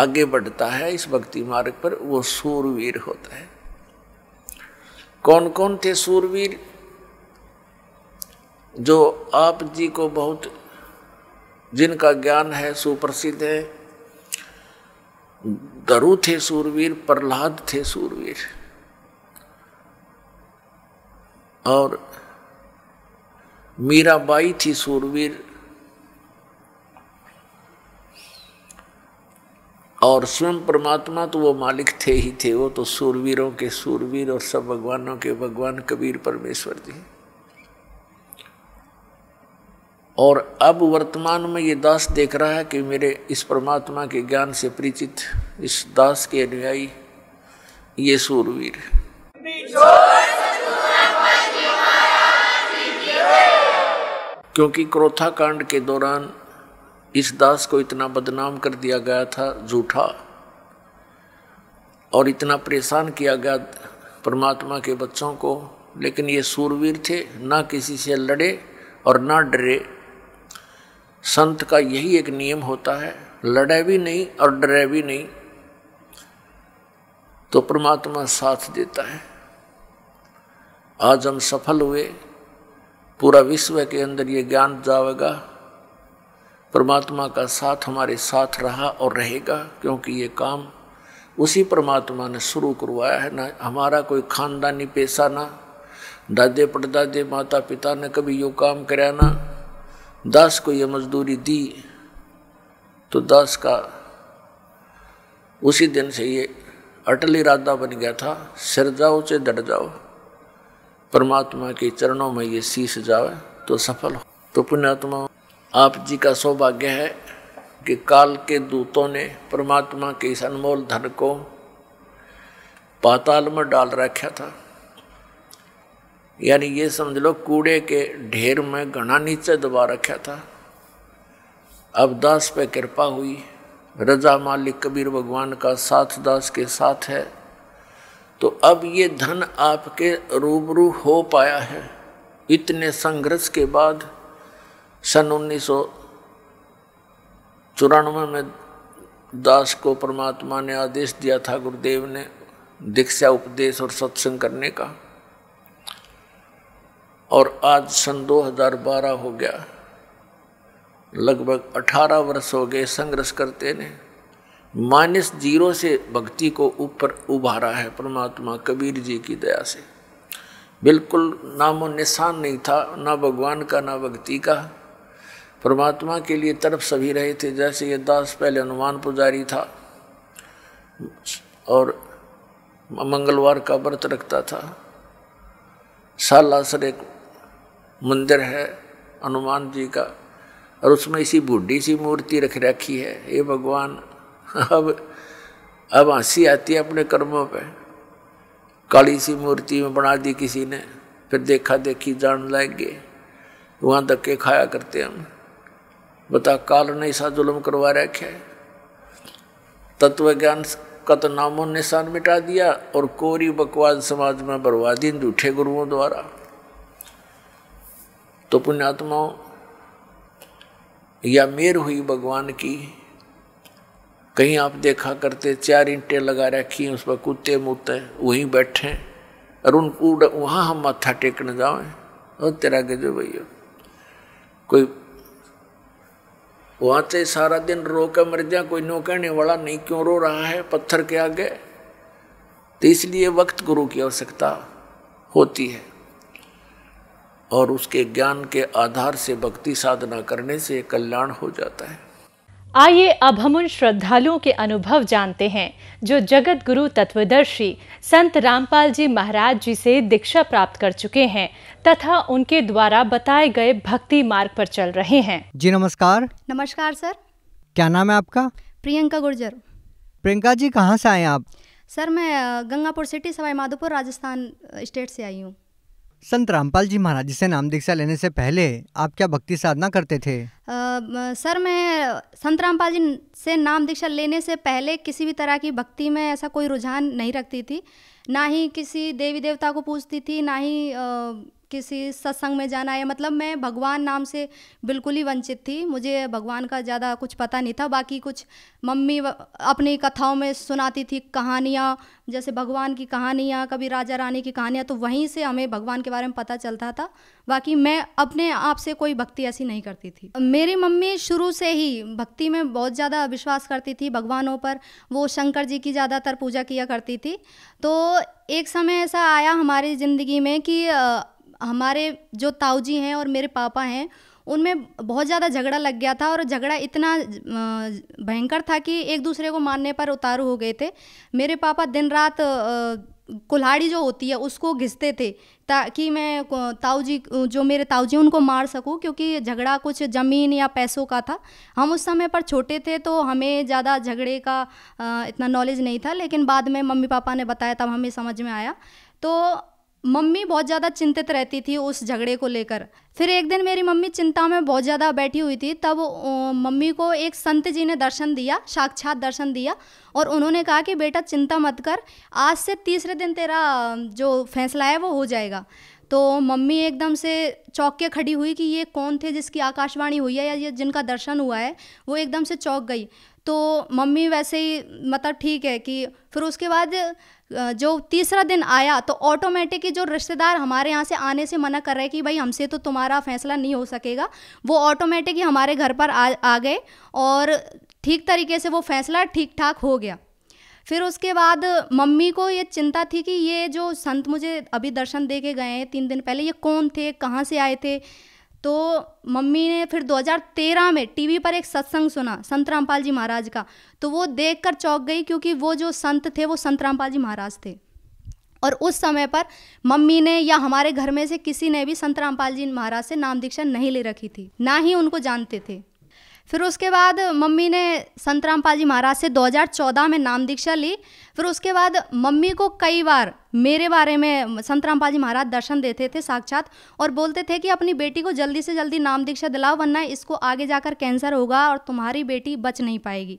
आगे बढ़ता है इस भक्ति मार्ग पर वो सूरवीर होता है कौन कौन थे सूरवीर जो आप जी को बहुत जिनका ज्ञान है सुप्रसिद्ध है दरु थे सूरवीर प्रहलाद थे सूरवीर और मीराबाई थी सूरवीर और स्वयं परमात्मा तो वो मालिक थे ही थे वो तो सूरवीरों के सूरवीर और सब भगवानों के भगवान कबीर परमेश्वर जी और अब वर्तमान में ये दास देख रहा है कि मेरे इस परमात्मा के ज्ञान से परिचित इस दास के अनुयायी ये सूरवीर क्योंकि क्रोथा कांड के दौरान इस दास को इतना बदनाम कर दिया गया था झूठा और इतना परेशान किया गया परमात्मा के बच्चों को लेकिन ये सूरवीर थे ना किसी से लड़े और ना डरे संत का यही एक नियम होता है लड़े भी नहीं और डरे भी नहीं तो परमात्मा साथ देता है आज हम सफल हुए पूरा विश्व के अंदर ये ज्ञान जाएगा परमात्मा का साथ हमारे साथ रहा और रहेगा क्योंकि ये काम उसी परमात्मा ने शुरू करवाया है ना हमारा कोई खानदानी पैसा ना दादे पड़दादे माता पिता ने कभी यो काम कराया ना दास को यह मजदूरी दी तो दास का उसी दिन से ये अटल इरादा बन गया था सिर जाओ चे डट जाओ परमात्मा के चरणों में ये शीश जावे तो सफल हो तो पुण्यात्मा आप जी का सौभाग्य है कि काल के दूतों ने परमात्मा के इस अनमोल धन को पाताल में डाल रखा था यानी ये समझ लो कूड़े के ढेर में घना नीचे दबा रखा था अब दास पे कृपा हुई रजा मालिक कबीर भगवान का साथ दास के साथ है तो अब ये धन आपके रूबरू हो पाया है इतने संघर्ष के बाद सन उन्नीस चौरानवे में दास को परमात्मा ने आदेश दिया था गुरुदेव ने दीक्षा उपदेश और सत्संग करने का और आज सन 2012 हो गया लगभग 18 वर्ष हो गए संघर्ष करते ने माइनस जीरो से भक्ति को ऊपर उभारा है परमात्मा कबीर जी की दया से बिल्कुल नामो निशान नहीं था ना भगवान का ना भक्ति का परमात्मा के लिए तरफ सभी रहे थे जैसे ये दास पहले हनुमान पुजारी था और मंगलवार का व्रत रखता था सालासर एक मंदिर है हनुमान जी का और उसमें इसी बूढ़ी सी मूर्ति रख रखी है ये भगवान अब अब हंसी आती है अपने कर्मों पे काली सी मूर्ति में बना दी किसी ने फिर देखा देखी जान लाएंगे वहाँ धक्के खाया करते हम बता काल ने ऐसा जुल्म करवा रखे तत्व ज्ञान का तो नामो निशान मिटा दिया और कोरी बकवाद समाज में बर्बादी झूठे गुरुओं द्वारा तो पुण्यात्माओं या मेर हुई भगवान की कहीं आप देखा करते चार इंटे लगा रखी उस पर कुत्ते मुते वहीं बैठे और उन वहां हम माथा टेकने जाओ और तेरा गजो भैया कोई वहां से सारा दिन रो के मर जा कोई नो कहने वाला नहीं क्यों रो रहा है पत्थर के आगे तो इसलिए वक्त गुरु की आवश्यकता होती है और उसके ज्ञान के आधार से भक्ति साधना करने से कल्याण हो जाता है आइए अब हम उन श्रद्धालुओं के अनुभव जानते हैं जो जगत गुरु तत्वदर्शी संत रामपाल जी महाराज जी से दीक्षा प्राप्त कर चुके हैं तथा उनके द्वारा बताए गए भक्ति मार्ग पर चल रहे हैं जी नमस्कार नमस्कार सर क्या नाम है आपका प्रियंका गुर्जर प्रियंका जी कहाँ से आए आप सर मैं गंगापुर सिटी सवाई माधोपुर राजस्थान स्टेट से आई हूँ संत रामपाल जी महाराज से नाम दीक्षा लेने से पहले आप क्या भक्ति साधना करते थे आ, सर मैं संत रामपाल जी से नाम दीक्षा लेने से पहले किसी भी तरह की भक्ति में ऐसा कोई रुझान नहीं रखती थी ना ही किसी देवी देवता को पूजती थी ना ही किसी सत्संग में जाना है मतलब मैं भगवान नाम से बिल्कुल ही वंचित थी मुझे भगवान का ज़्यादा कुछ पता नहीं था बाकी कुछ मम्मी अपनी कथाओं में सुनाती थी कहानियाँ जैसे भगवान की कहानियाँ कभी राजा रानी की कहानियाँ तो वहीं से हमें भगवान के बारे में पता चलता था बाकी मैं अपने आप से कोई भक्ति ऐसी नहीं करती थी मेरी मम्मी शुरू से ही भक्ति में बहुत ज़्यादा विश्वास करती थी भगवानों पर वो शंकर जी की ज़्यादातर पूजा किया करती थी तो एक समय ऐसा आया हमारी ज़िंदगी में कि हमारे जो ताऊ जी हैं और मेरे पापा हैं उनमें बहुत ज़्यादा झगड़ा लग गया था और झगड़ा इतना भयंकर था कि एक दूसरे को मारने पर उतारू हो गए थे मेरे पापा दिन रात कुल्हाड़ी जो होती है उसको घिसते थे ताकि मैं ताऊ जी जो मेरे ताऊजी उनको मार सकूं क्योंकि झगड़ा कुछ ज़मीन या पैसों का था हम उस समय पर छोटे थे तो हमें ज़्यादा झगड़े का इतना नॉलेज नहीं था लेकिन बाद में मम्मी पापा ने बताया तब हमें समझ में आया तो मम्मी बहुत ज़्यादा चिंतित रहती थी उस झगड़े को लेकर फिर एक दिन मेरी मम्मी चिंता में बहुत ज़्यादा बैठी हुई थी तब मम्मी को एक संत जी ने दर्शन दिया साक्षात दर्शन दिया और उन्होंने कहा कि बेटा चिंता मत कर आज से तीसरे दिन तेरा जो फैसला है वो हो जाएगा तो मम्मी एकदम से चौक के खड़ी हुई कि ये कौन थे जिसकी आकाशवाणी हुई है या ये जिनका दर्शन हुआ है वो एकदम से चौक गई तो मम्मी वैसे ही मतलब ठीक है कि फिर उसके बाद जो तीसरा दिन आया तो ऑटोमेटिक जो रिश्तेदार हमारे यहाँ से आने से मना कर रहे कि भाई हमसे तो तुम्हारा फैसला नहीं हो सकेगा वो ऑटोमेटिक ही हमारे घर पर आ आ गए और ठीक तरीके से वो फैसला ठीक ठाक हो गया फिर उसके बाद मम्मी को ये चिंता थी कि ये जो संत मुझे अभी दर्शन दे के गए हैं तीन दिन पहले ये कौन थे कहाँ से आए थे तो मम्मी ने फिर 2013 में टीवी पर एक सत्संग सुना संत रामपाल जी महाराज का तो वो देखकर चौंक गई क्योंकि वो जो संत थे वो संत रामपाल जी महाराज थे और उस समय पर मम्मी ने या हमारे घर में से किसी ने भी संत रामपाल जी महाराज से नाम दीक्षा नहीं ले रखी थी ना ही उनको जानते थे फिर उसके बाद मम्मी ने संतराम जी महाराज से 2014 में नाम दीक्षा ली फिर उसके बाद मम्मी को कई बार मेरे बारे में संतराम जी महाराज दर्शन देते थे साक्षात और बोलते थे कि अपनी बेटी को जल्दी से जल्दी नाम दीक्षा दिलाओ वरना इसको आगे जाकर कैंसर होगा और तुम्हारी बेटी बच नहीं पाएगी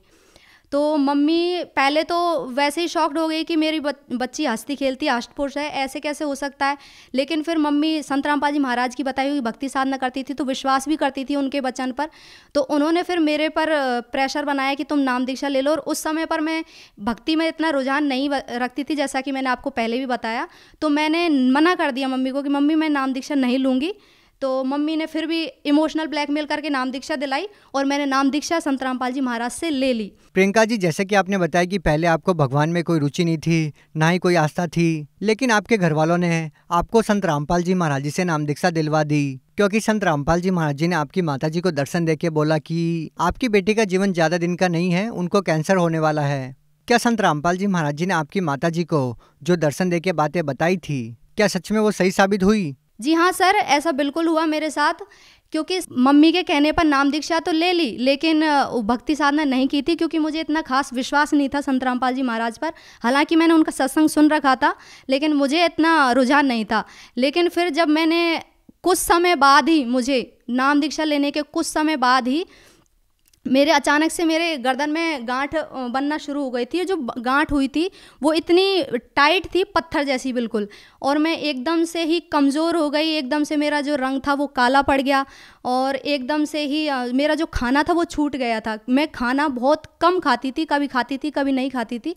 तो मम्मी पहले तो वैसे ही शॉक्ड हो गई कि मेरी बच्ची हस्ती खेलती अष्टपुरुष है ऐसे कैसे हो सकता है लेकिन फिर मम्मी संत रामपाजी महाराज की बताई हुई भक्ति साधना करती थी तो विश्वास भी करती थी उनके बचन पर तो उन्होंने फिर मेरे पर प्रेशर बनाया कि तुम नाम दीक्षा ले लो और उस समय पर मैं भक्ति में इतना रुझान नहीं रखती थी जैसा कि मैंने आपको पहले भी बताया तो मैंने मना कर दिया मम्मी को कि मम्मी मैं नाम दीक्षा नहीं लूँगी तो मम्मी ने फिर भी इमोशनल ब्लैकमेल करके नाम दीक्षा दिलाई और मैंने नाम दीक्षा संत रामपाल जी महाराज से ले ली प्रियंका जी जैसे कि आपने बताया कि पहले आपको भगवान में कोई रुचि नहीं थी ना ही कोई आस्था थी लेकिन आपके घर वालों ने आपको संत रामपाल जी महाराज जी से नाम दीक्षा दिलवा दी क्योंकि संत रामपाल जी महाराज जी ने आपकी माता जी को दर्शन दे बोला कि आपकी बेटी का जीवन ज़्यादा दिन का नहीं है उनको कैंसर होने वाला है क्या संत रामपाल जी महाराज जी ने आपकी माता जी को जो दर्शन दे बातें बताई थी क्या सच में वो सही साबित हुई जी हाँ सर ऐसा बिल्कुल हुआ मेरे साथ क्योंकि मम्मी के कहने पर नाम दीक्षा तो ले ली लेकिन भक्ति साधना नहीं की थी क्योंकि मुझे इतना खास विश्वास नहीं था संत रामपाल जी महाराज पर हालांकि मैंने उनका सत्संग सुन रखा था लेकिन मुझे इतना रुझान नहीं था लेकिन फिर जब मैंने कुछ समय बाद ही मुझे नाम दीक्षा लेने के कुछ समय बाद ही मेरे अचानक से मेरे गर्दन में गांठ बनना शुरू हो गई थी जो गांठ हुई थी वो इतनी टाइट थी पत्थर जैसी बिल्कुल और मैं एकदम से ही कमज़ोर हो गई एकदम से मेरा जो रंग था वो काला पड़ गया और एकदम से ही मेरा जो खाना था वो छूट गया था मैं खाना बहुत कम खाती थी कभी खाती थी कभी नहीं खाती थी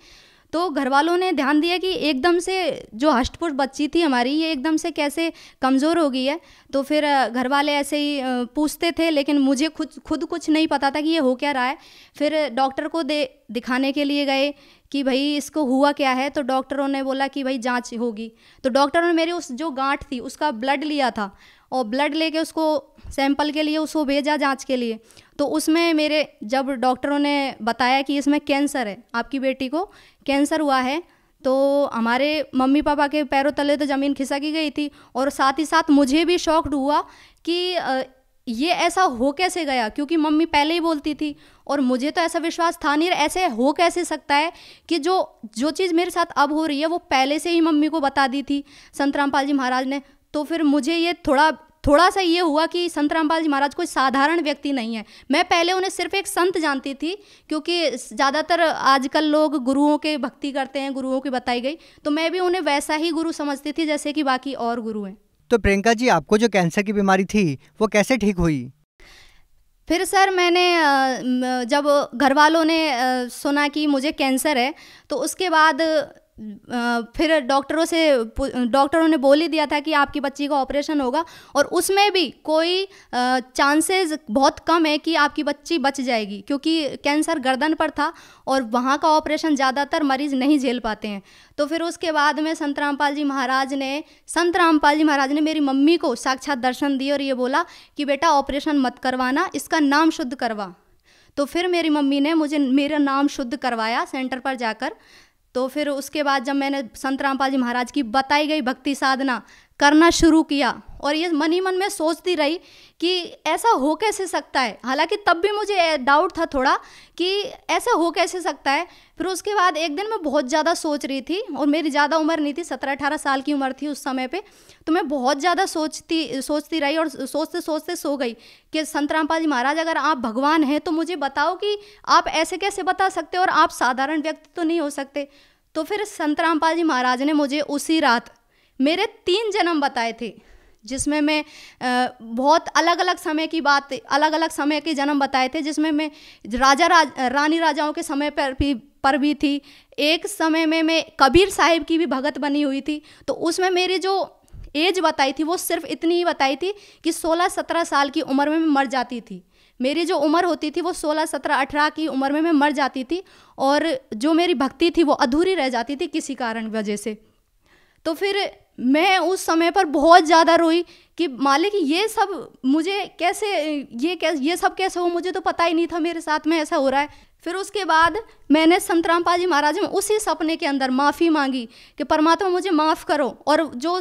तो घर वालों ने ध्यान दिया कि एकदम से जो हष्टपुष्ट बच्ची थी हमारी ये एकदम से कैसे कमज़ोर हो गई है तो फिर घर वाले ऐसे ही पूछते थे लेकिन मुझे खुद खुद कुछ नहीं पता था कि ये हो क्या रहा है फिर डॉक्टर को दे दिखाने के लिए गए कि भाई इसको हुआ क्या है तो डॉक्टरों ने बोला कि भाई जांच होगी तो डॉक्टरों ने मेरी उस जो गांठ थी उसका ब्लड लिया था और ब्लड लेके उसको सैंपल के लिए उसको भेजा जांच के लिए तो उसमें मेरे जब डॉक्टरों ने बताया कि इसमें कैंसर है आपकी बेटी को कैंसर हुआ है तो हमारे मम्मी पापा के पैरों तले तो ज़मीन खिसकी गई थी और साथ ही साथ मुझे भी शॉक्ड हुआ कि ये ऐसा हो कैसे गया क्योंकि मम्मी पहले ही बोलती थी और मुझे तो ऐसा विश्वास था नहीं ऐसे हो कैसे सकता है कि जो जो चीज़ मेरे साथ अब हो रही है वो पहले से ही मम्मी को बता दी थी संत रामपाल जी महाराज ने तो फिर मुझे ये थोड़ा थोड़ा सा ये हुआ कि संत रामपाल जी महाराज कोई साधारण व्यक्ति नहीं है मैं पहले उन्हें सिर्फ एक संत जानती थी क्योंकि ज़्यादातर आजकल लोग गुरुओं के भक्ति करते हैं गुरुओं की बताई गई तो मैं भी उन्हें वैसा ही गुरु समझती थी जैसे कि बाकी और गुरु हैं तो प्रियंका जी आपको जो कैंसर की बीमारी थी वो कैसे ठीक हुई फिर सर मैंने जब घर वालों ने सुना कि मुझे कैंसर है तो उसके बाद फिर डॉक्टरों से डॉक्टरों ने बोल ही दिया था कि आपकी बच्ची का ऑपरेशन होगा और उसमें भी कोई चांसेस बहुत कम है कि आपकी बच्ची बच जाएगी क्योंकि कैंसर गर्दन पर था और वहाँ का ऑपरेशन ज़्यादातर मरीज नहीं झेल पाते हैं तो फिर उसके बाद में संत रामपाल जी महाराज ने संत रामपाल जी महाराज ने मेरी मम्मी को साक्षात दर्शन दिए और ये बोला कि बेटा ऑपरेशन मत करवाना इसका नाम शुद्ध करवा तो फिर मेरी मम्मी ने मुझे मेरा नाम शुद्ध करवाया सेंटर पर जाकर तो फिर उसके बाद जब मैंने संत रामपाल जी महाराज की बताई गई भक्ति साधना करना शुरू किया और ये मन ही मन में सोचती रही कि ऐसा हो कैसे सकता है हालांकि तब भी मुझे डाउट था थोड़ा कि ऐसा हो कैसे सकता है फिर उसके बाद एक दिन मैं बहुत ज़्यादा सोच रही थी और मेरी ज़्यादा उम्र नहीं थी सत्रह अठारह साल की उम्र थी उस समय पे तो मैं बहुत ज़्यादा सोचती सोचती रही और सोचते सोचते सो गई कि संत रामपाल जी महाराज अगर आप भगवान हैं तो मुझे बताओ कि आप ऐसे कैसे बता सकते हो और आप साधारण व्यक्ति तो नहीं हो सकते तो फिर संत रामपाल जी महाराज ने मुझे उसी रात मेरे तीन जन्म बताए थे जिसमें मैं बहुत अलग अलग समय की बात अलग अलग समय के जन्म बताए थे जिसमें मैं राजा राज रानी राजाओं के समय पर भी पर भी थी एक समय में मैं कबीर साहिब की भी भगत बनी हुई थी तो उसमें मेरी जो एज बताई थी वो सिर्फ इतनी ही बताई थी कि 16-17 साल की उम्र में मैं मर जाती थी मेरी जो उम्र होती थी वो 16-17-18 की उम्र में मैं मर जाती थी और जो मेरी भक्ति थी वो अधूरी रह जाती थी किसी कारण वजह से तो फिर मैं उस समय पर बहुत ज़्यादा रोई कि मालिक ये सब मुझे कैसे ये कैसे ये सब कैसे हो मुझे तो पता ही नहीं था मेरे साथ में ऐसा हो रहा है फिर उसके बाद मैंने संतराम पाजी महाराज में उसी सपने के अंदर माफ़ी मांगी कि परमात्मा मुझे माफ़ करो और जो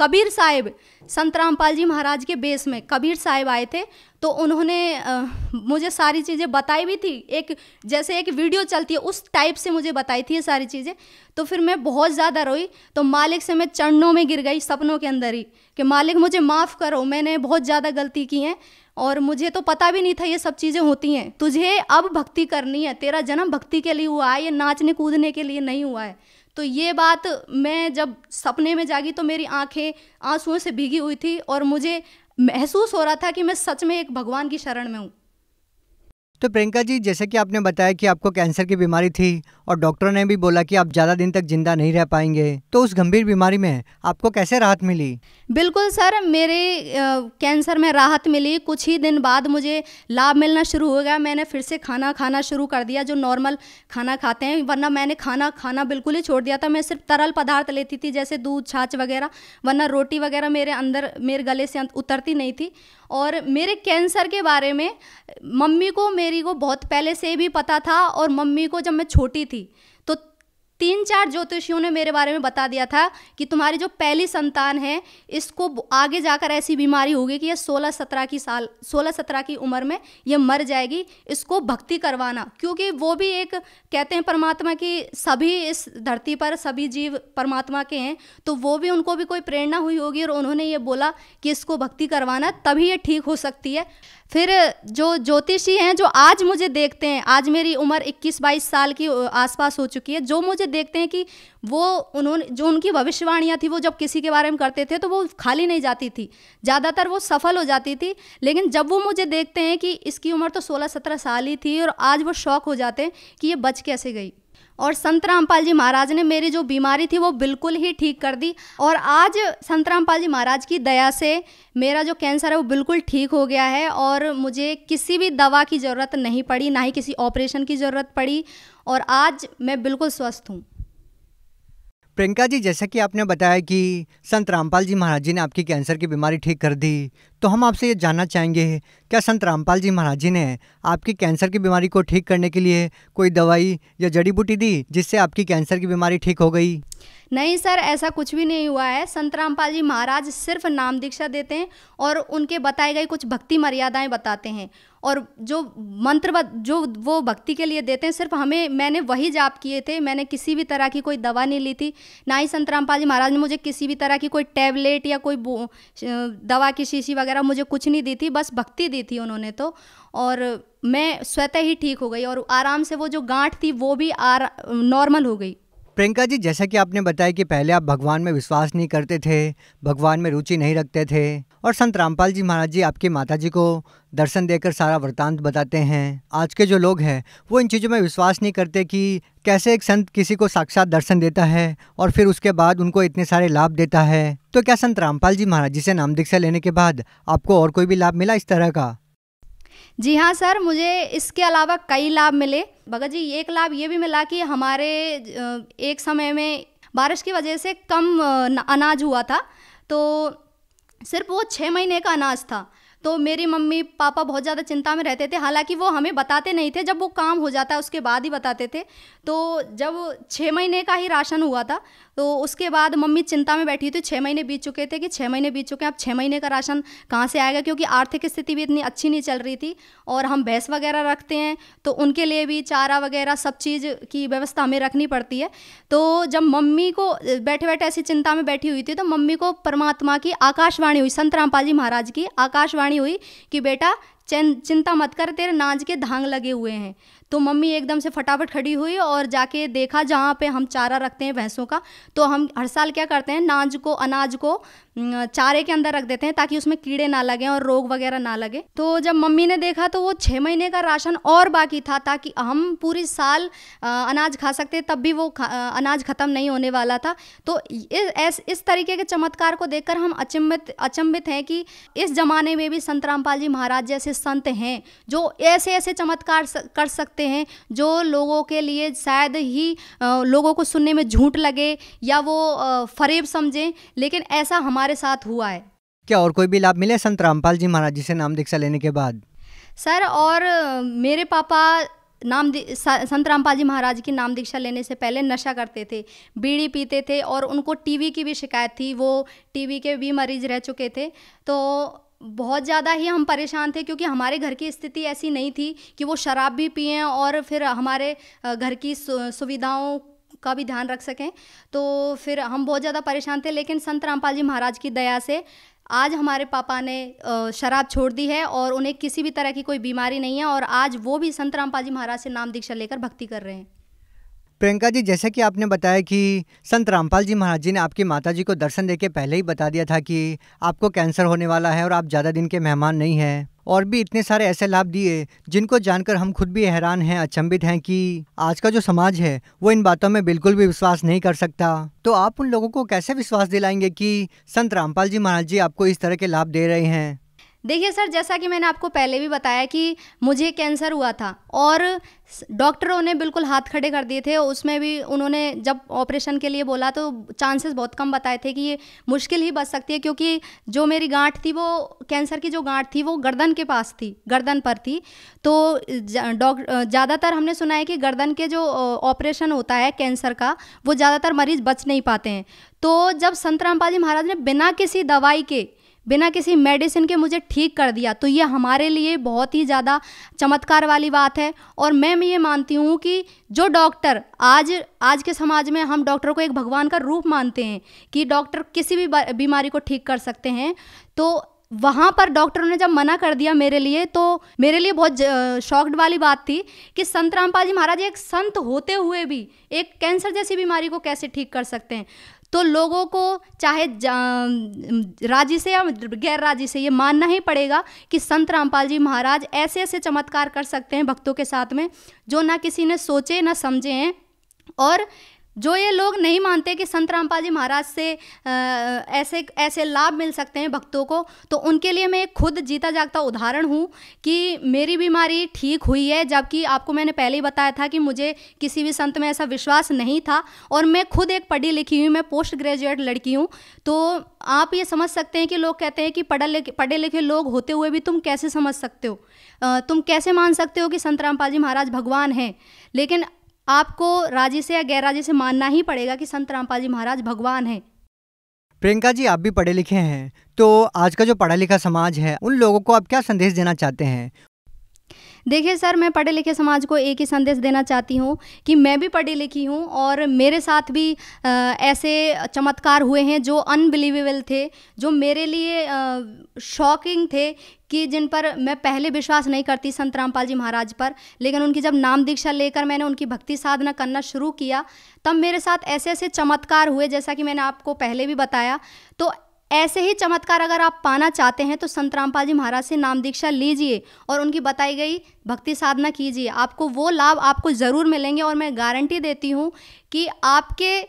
कबीर साहेब संतराम पाल जी महाराज के बेस में कबीर साहेब आए थे तो उन्होंने आ, मुझे सारी चीज़ें बताई भी थी एक जैसे एक वीडियो चलती है उस टाइप से मुझे बताई थी ये सारी चीज़ें तो फिर मैं बहुत ज़्यादा रोई तो मालिक से मैं चरणों में गिर गई सपनों के अंदर ही कि मालिक मुझे माफ़ करो मैंने बहुत ज़्यादा गलती की है और मुझे तो पता भी नहीं था ये सब चीज़ें होती हैं तुझे अब भक्ति करनी है तेरा जन्म भक्ति के लिए हुआ है ये नाचने कूदने के लिए नहीं हुआ है तो ये बात मैं जब सपने में जागी तो मेरी आंखें आंसुओं से भीगी हुई थी और मुझे महसूस हो रहा था कि मैं सच में एक भगवान की शरण में हूँ तो प्रियंका जी जैसे कि आपने बताया कि आपको कैंसर की बीमारी थी और डॉक्टर ने भी बोला कि आप ज़्यादा दिन तक जिंदा नहीं रह पाएंगे तो उस गंभीर बीमारी में आपको कैसे राहत मिली बिल्कुल सर मेरे कैंसर में राहत मिली कुछ ही दिन बाद मुझे लाभ मिलना शुरू हो गया मैंने फिर से खाना खाना शुरू कर दिया जो नॉर्मल खाना खाते हैं वरना मैंने खाना खाना बिल्कुल ही छोड़ दिया था मैं सिर्फ तरल पदार्थ लेती थी जैसे दूध छाछ वगैरह वरना रोटी वगैरह मेरे अंदर मेरे गले से उतरती नहीं थी और मेरे कैंसर के बारे में मम्मी को मेरी को बहुत पहले से भी पता था और मम्मी को जब मैं छोटी थी तीन चार ज्योतिषियों ने मेरे बारे में बता दिया था कि तुम्हारी जो पहली संतान है इसको आगे जाकर ऐसी बीमारी होगी कि यह सोलह सत्रह की साल सोलह सत्रह की उम्र में यह मर जाएगी इसको भक्ति करवाना क्योंकि वो भी एक कहते हैं परमात्मा की सभी इस धरती पर सभी जीव परमात्मा के हैं तो वो भी उनको भी कोई प्रेरणा हुई होगी और उन्होंने ये बोला कि इसको भक्ति करवाना तभी ये ठीक हो सकती है फिर जो ज्योतिषी हैं जो आज मुझे देखते हैं आज मेरी उम्र 21-22 साल की आसपास हो चुकी है जो मुझे देखते हैं कि वो उन्होंने जो उनकी भविष्यवाणियाँ थी वो जब किसी के बारे में करते थे तो वो खाली नहीं जाती थी ज़्यादातर वो सफल हो जाती थी लेकिन जब वो मुझे देखते हैं कि इसकी उम्र तो सोलह सत्रह साल ही थी और आज वो शौक हो जाते हैं कि ये बच कैसे गई और संत रामपाल जी महाराज ने मेरी जो बीमारी थी वो बिल्कुल ही ठीक कर दी और आज संत रामपाल जी महाराज की दया से मेरा जो कैंसर है वो बिल्कुल ठीक हो गया है और मुझे किसी भी दवा की ज़रूरत नहीं पड़ी ना ही किसी ऑपरेशन की ज़रूरत पड़ी और आज मैं बिल्कुल स्वस्थ हूँ प्रियंका जी जैसा कि आपने बताया कि संत रामपाल जी महाराज जी ने आपकी कैंसर की बीमारी ठीक कर दी तो हम आपसे ये जानना चाहेंगे क्या संत रामपाल जी महाराज जी ने आपकी कैंसर की बीमारी को ठीक करने के लिए कोई दवाई या जड़ी बूटी दी जिससे आपकी कैंसर की बीमारी ठीक हो गई नहीं सर ऐसा कुछ भी नहीं हुआ है संत रामपाल जी महाराज सिर्फ नाम दीक्षा देते हैं और उनके बताए गए कुछ भक्ति मर्यादाएं बताते हैं और जो मंत्र जो वो भक्ति के लिए देते हैं सिर्फ हमें मैंने वही जाप किए थे मैंने किसी भी तरह की कोई दवा नहीं ली थी ना ही संत रामपाल जी महाराज ने मुझे किसी भी तरह की कोई टैबलेट या कोई दवा की शीशी वगैरह मुझे कुछ नहीं दी थी बस भक्ति दी थी उन्होंने तो और मैं स्वतः ही ठीक हो गई और आराम से वो जो गांठ थी वो भी आर नॉर्मल हो गई प्रियंका जी जैसा कि आपने बताया कि पहले आप भगवान में विश्वास नहीं करते थे भगवान में रुचि नहीं रखते थे और संत रामपाल जी महाराज जी आपकी माता जी को दर्शन देकर सारा वृतांत बताते हैं आज के जो लोग हैं वो इन चीज़ों में विश्वास नहीं करते कि कैसे एक संत किसी को साक्षात दर्शन देता है और फिर उसके बाद उनको इतने सारे लाभ देता है तो क्या संत रामपाल जी महाराज जी से नाम दीक्षा लेने के बाद आपको और कोई भी लाभ मिला इस तरह का जी हाँ सर मुझे इसके अलावा कई लाभ मिले भगत जी एक लाभ ये भी मिला कि हमारे एक समय में बारिश की वजह से कम अनाज हुआ था तो सिर्फ वो छः महीने का अनाज था तो मेरी मम्मी पापा बहुत ज़्यादा चिंता में रहते थे हालांकि वो हमें बताते नहीं थे जब वो काम हो जाता है उसके बाद ही बताते थे तो जब छः महीने का ही राशन हुआ था तो उसके बाद मम्मी चिंता में बैठी थी छः महीने बीत चुके थे कि छः महीने बीत चुके हैं अब छः महीने का राशन कहाँ से आएगा क्योंकि आर्थिक स्थिति भी इतनी अच्छी नहीं चल रही थी और हम भैंस वगैरह रखते हैं तो उनके लिए भी चारा वगैरह सब चीज़ की व्यवस्था हमें रखनी पड़ती है तो जब मम्मी को बैठे बैठे ऐसी चिंता में बैठी हुई थी तो मम्मी को परमात्मा की आकाशवाणी हुई संत रामपाल जी महाराज की आकाशवाणी हुई कि बेटा चिंता मत कर तेरे नाज के धांग लगे हुए हैं तो मम्मी एकदम से फटाफट खड़ी हुई और जाके देखा जहाँ पे हम चारा रखते हैं भैंसों का तो हम हर साल क्या करते हैं नाज को अनाज को चारे के अंदर रख देते हैं ताकि उसमें कीड़े ना लगें और रोग वगैरह ना लगे तो जब मम्मी ने देखा तो वो छः महीने का राशन और बाकी था ताकि हम पूरी साल अनाज खा सकते तब भी वो अनाज ख़त्म नहीं होने वाला था तो इस इस तरीके के चमत्कार को देखकर हम अचंबित अचंबित हैं कि इस ज़माने में भी संत रामपाल जी महाराज जैसे संत हैं जो ऐसे ऐसे चमत्कार कर सकते हैं जो लोगों के लिए शायद ही लोगों को सुनने में झूठ लगे या वो फरेब समझें लेकिन ऐसा हमारे हमारे साथ हुआ है क्या और कोई भी लाभ मिले संत रामपाल जी महाराज जी से नाम दीक्षा लेने के बाद सर और मेरे पापा नाम संत रामपाल जी महाराज की नाम दीक्षा लेने से पहले नशा करते थे बीड़ी पीते थे और उनको टीवी की भी शिकायत थी वो टीबी के भी मरीज रह चुके थे तो बहुत ज़्यादा ही हम परेशान थे क्योंकि हमारे घर की स्थिति ऐसी नहीं थी कि वो शराब भी पिए और फिर हमारे घर की सुविधाओं का भी ध्यान रख सकें तो फिर हम बहुत ज़्यादा परेशान थे लेकिन संत रामपाल जी महाराज की दया से आज हमारे पापा ने शराब छोड़ दी है और उन्हें किसी भी तरह की कोई बीमारी नहीं है और आज वो भी संत रामपाल जी महाराज से नाम दीक्षा लेकर भक्ति कर रहे हैं प्रियंका जी जैसा कि आपने बताया कि संत रामपाल जी महाराज जी ने आपकी माता जी को दर्शन देके पहले ही बता दिया था कि आपको कैंसर होने वाला है और आप ज़्यादा दिन के मेहमान नहीं हैं और भी इतने सारे ऐसे लाभ दिए जिनको जानकर हम खुद भी हैरान हैं अचंभित हैं कि आज का जो समाज है वो इन बातों में बिल्कुल भी विश्वास नहीं कर सकता तो आप उन लोगों को कैसे विश्वास दिलाएंगे कि संत रामपाल जी महाराज जी आपको इस तरह के लाभ दे रहे हैं देखिए सर जैसा कि मैंने आपको पहले भी बताया कि मुझे कैंसर हुआ था और डॉक्टरों ने बिल्कुल हाथ खड़े कर दिए थे उसमें भी उन्होंने जब ऑपरेशन के लिए बोला तो चांसेस बहुत कम बताए थे कि ये मुश्किल ही बच सकती है क्योंकि जो मेरी गांठ थी वो कैंसर की जो गांठ थी वो गर्दन के पास थी गर्दन पर थी तो डॉक्टर ज़्यादातर हमने सुना है कि गर्दन के जो ऑपरेशन होता है कैंसर का वो ज़्यादातर मरीज बच नहीं पाते हैं तो जब संत रामपाल जी महाराज ने बिना किसी दवाई के बिना किसी मेडिसिन के मुझे ठीक कर दिया तो ये हमारे लिए बहुत ही ज़्यादा चमत्कार वाली बात है और मैं ये मानती हूँ कि जो डॉक्टर आज आज के समाज में हम डॉक्टर को एक भगवान का रूप मानते हैं कि डॉक्टर किसी भी बीमारी को ठीक कर सकते हैं तो वहाँ पर डॉक्टरों ने जब मना कर दिया मेरे लिए तो मेरे लिए बहुत शॉक्ड वाली बात थी कि संत रामपाल जी महाराज एक संत होते हुए भी एक कैंसर जैसी बीमारी को कैसे ठीक कर सकते हैं तो लोगों को चाहे राज्य से या गैर राज्य से ये मानना ही पड़ेगा कि संत रामपाल जी महाराज ऐसे ऐसे चमत्कार कर सकते हैं भक्तों के साथ में जो ना किसी ने सोचे ना समझे हैं और जो ये लोग नहीं मानते कि संत रामपाल जी महाराज से ऐसे ऐसे लाभ मिल सकते हैं भक्तों को तो उनके लिए मैं खुद जीता जागता उदाहरण हूँ कि मेरी बीमारी ठीक हुई है जबकि आपको मैंने पहले ही बताया था कि मुझे किसी भी संत में ऐसा विश्वास नहीं था और मैं खुद एक पढ़ी लिखी हुई मैं पोस्ट ग्रेजुएट लड़की हूँ तो आप ये समझ सकते हैं कि लोग कहते हैं कि पढ़ा लिखे पढ़े लिखे लोग होते हुए भी तुम कैसे समझ सकते हो तुम कैसे मान सकते हो कि संत रामपाल जी महाराज भगवान हैं लेकिन आपको राजे से या गैर राजे से मानना ही पड़ेगा कि संत रामपाल जी महाराज भगवान हैं प्रियंका जी आप भी पढ़े लिखे हैं तो आज का जो पढ़ा लिखा समाज है उन लोगों को आप क्या संदेश देना चाहते हैं देखिए सर मैं पढ़े लिखे समाज को एक ही संदेश देना चाहती हूँ कि मैं भी पढ़ी लिखी हूँ और मेरे साथ भी आ, ऐसे चमत्कार हुए हैं जो अनबिलीवेबल थे जो मेरे लिए शॉकिंग थे कि जिन पर मैं पहले विश्वास नहीं करती संत रामपाल जी महाराज पर लेकिन उनकी जब नाम दीक्षा लेकर मैंने उनकी भक्ति साधना करना शुरू किया तब मेरे साथ ऐसे ऐसे चमत्कार हुए जैसा कि मैंने आपको पहले भी बताया तो ऐसे ही चमत्कार अगर आप पाना चाहते हैं तो संत रामपाल जी महाराज से नाम दीक्षा लीजिए और उनकी बताई गई भक्ति साधना कीजिए आपको वो लाभ आपको ज़रूर मिलेंगे और मैं गारंटी देती हूँ कि आपके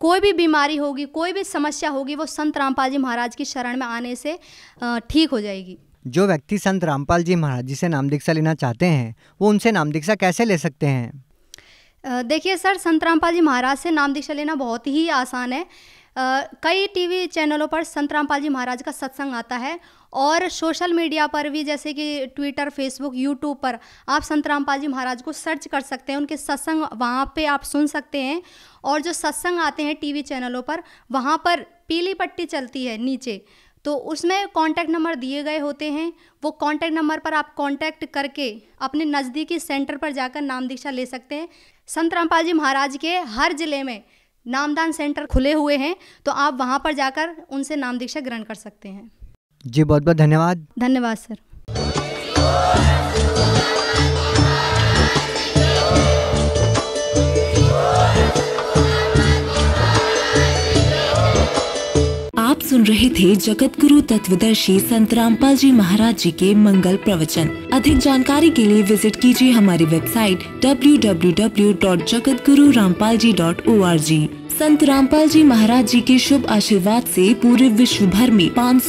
कोई भी बीमारी होगी कोई भी समस्या होगी वो संत रामपाल जी महाराज की शरण में आने से ठीक हो जाएगी जो व्यक्ति संत रामपाल जी महाराज जी से नाम दीक्षा लेना चाहते हैं वो उनसे नाम दीक्षा कैसे ले सकते हैं देखिए सर संत रामपाल जी महाराज से नाम दीक्षा लेना बहुत ही आसान है कई टीवी चैनलों पर संत रामपाल जी महाराज का सत्संग आता है और सोशल मीडिया पर भी जैसे कि ट्विटर फेसबुक यूट्यूब पर आप संत रामपाल जी महाराज को सर्च कर सकते हैं उनके सत्संग वहाँ पे आप सुन सकते हैं और जो सत्संग आते हैं टीवी चैनलों पर वहाँ पर पीली पट्टी चलती है नीचे तो उसमें कांटेक्ट नंबर दिए गए होते हैं वो कांटेक्ट नंबर पर आप कांटेक्ट करके अपने नज़दीकी सेंटर पर जाकर नाम दीक्षा ले सकते हैं संत रामपाल जी महाराज के हर ज़िले में नामदान सेंटर खुले हुए हैं तो आप वहाँ पर जाकर उनसे नाम दीक्षा ग्रहण कर सकते हैं जी बहुत बहुत धन्यवाद धन्यवाद सर सुन रहे थे जगत गुरु तत्वदर्शी संत रामपाल जी महाराज जी के मंगल प्रवचन अधिक जानकारी के लिए विजिट कीजिए हमारी वेबसाइट डब्ल्यू संत रामपाल जी महाराज जी के शुभ आशीर्वाद से पूरे विश्व भर में पाँच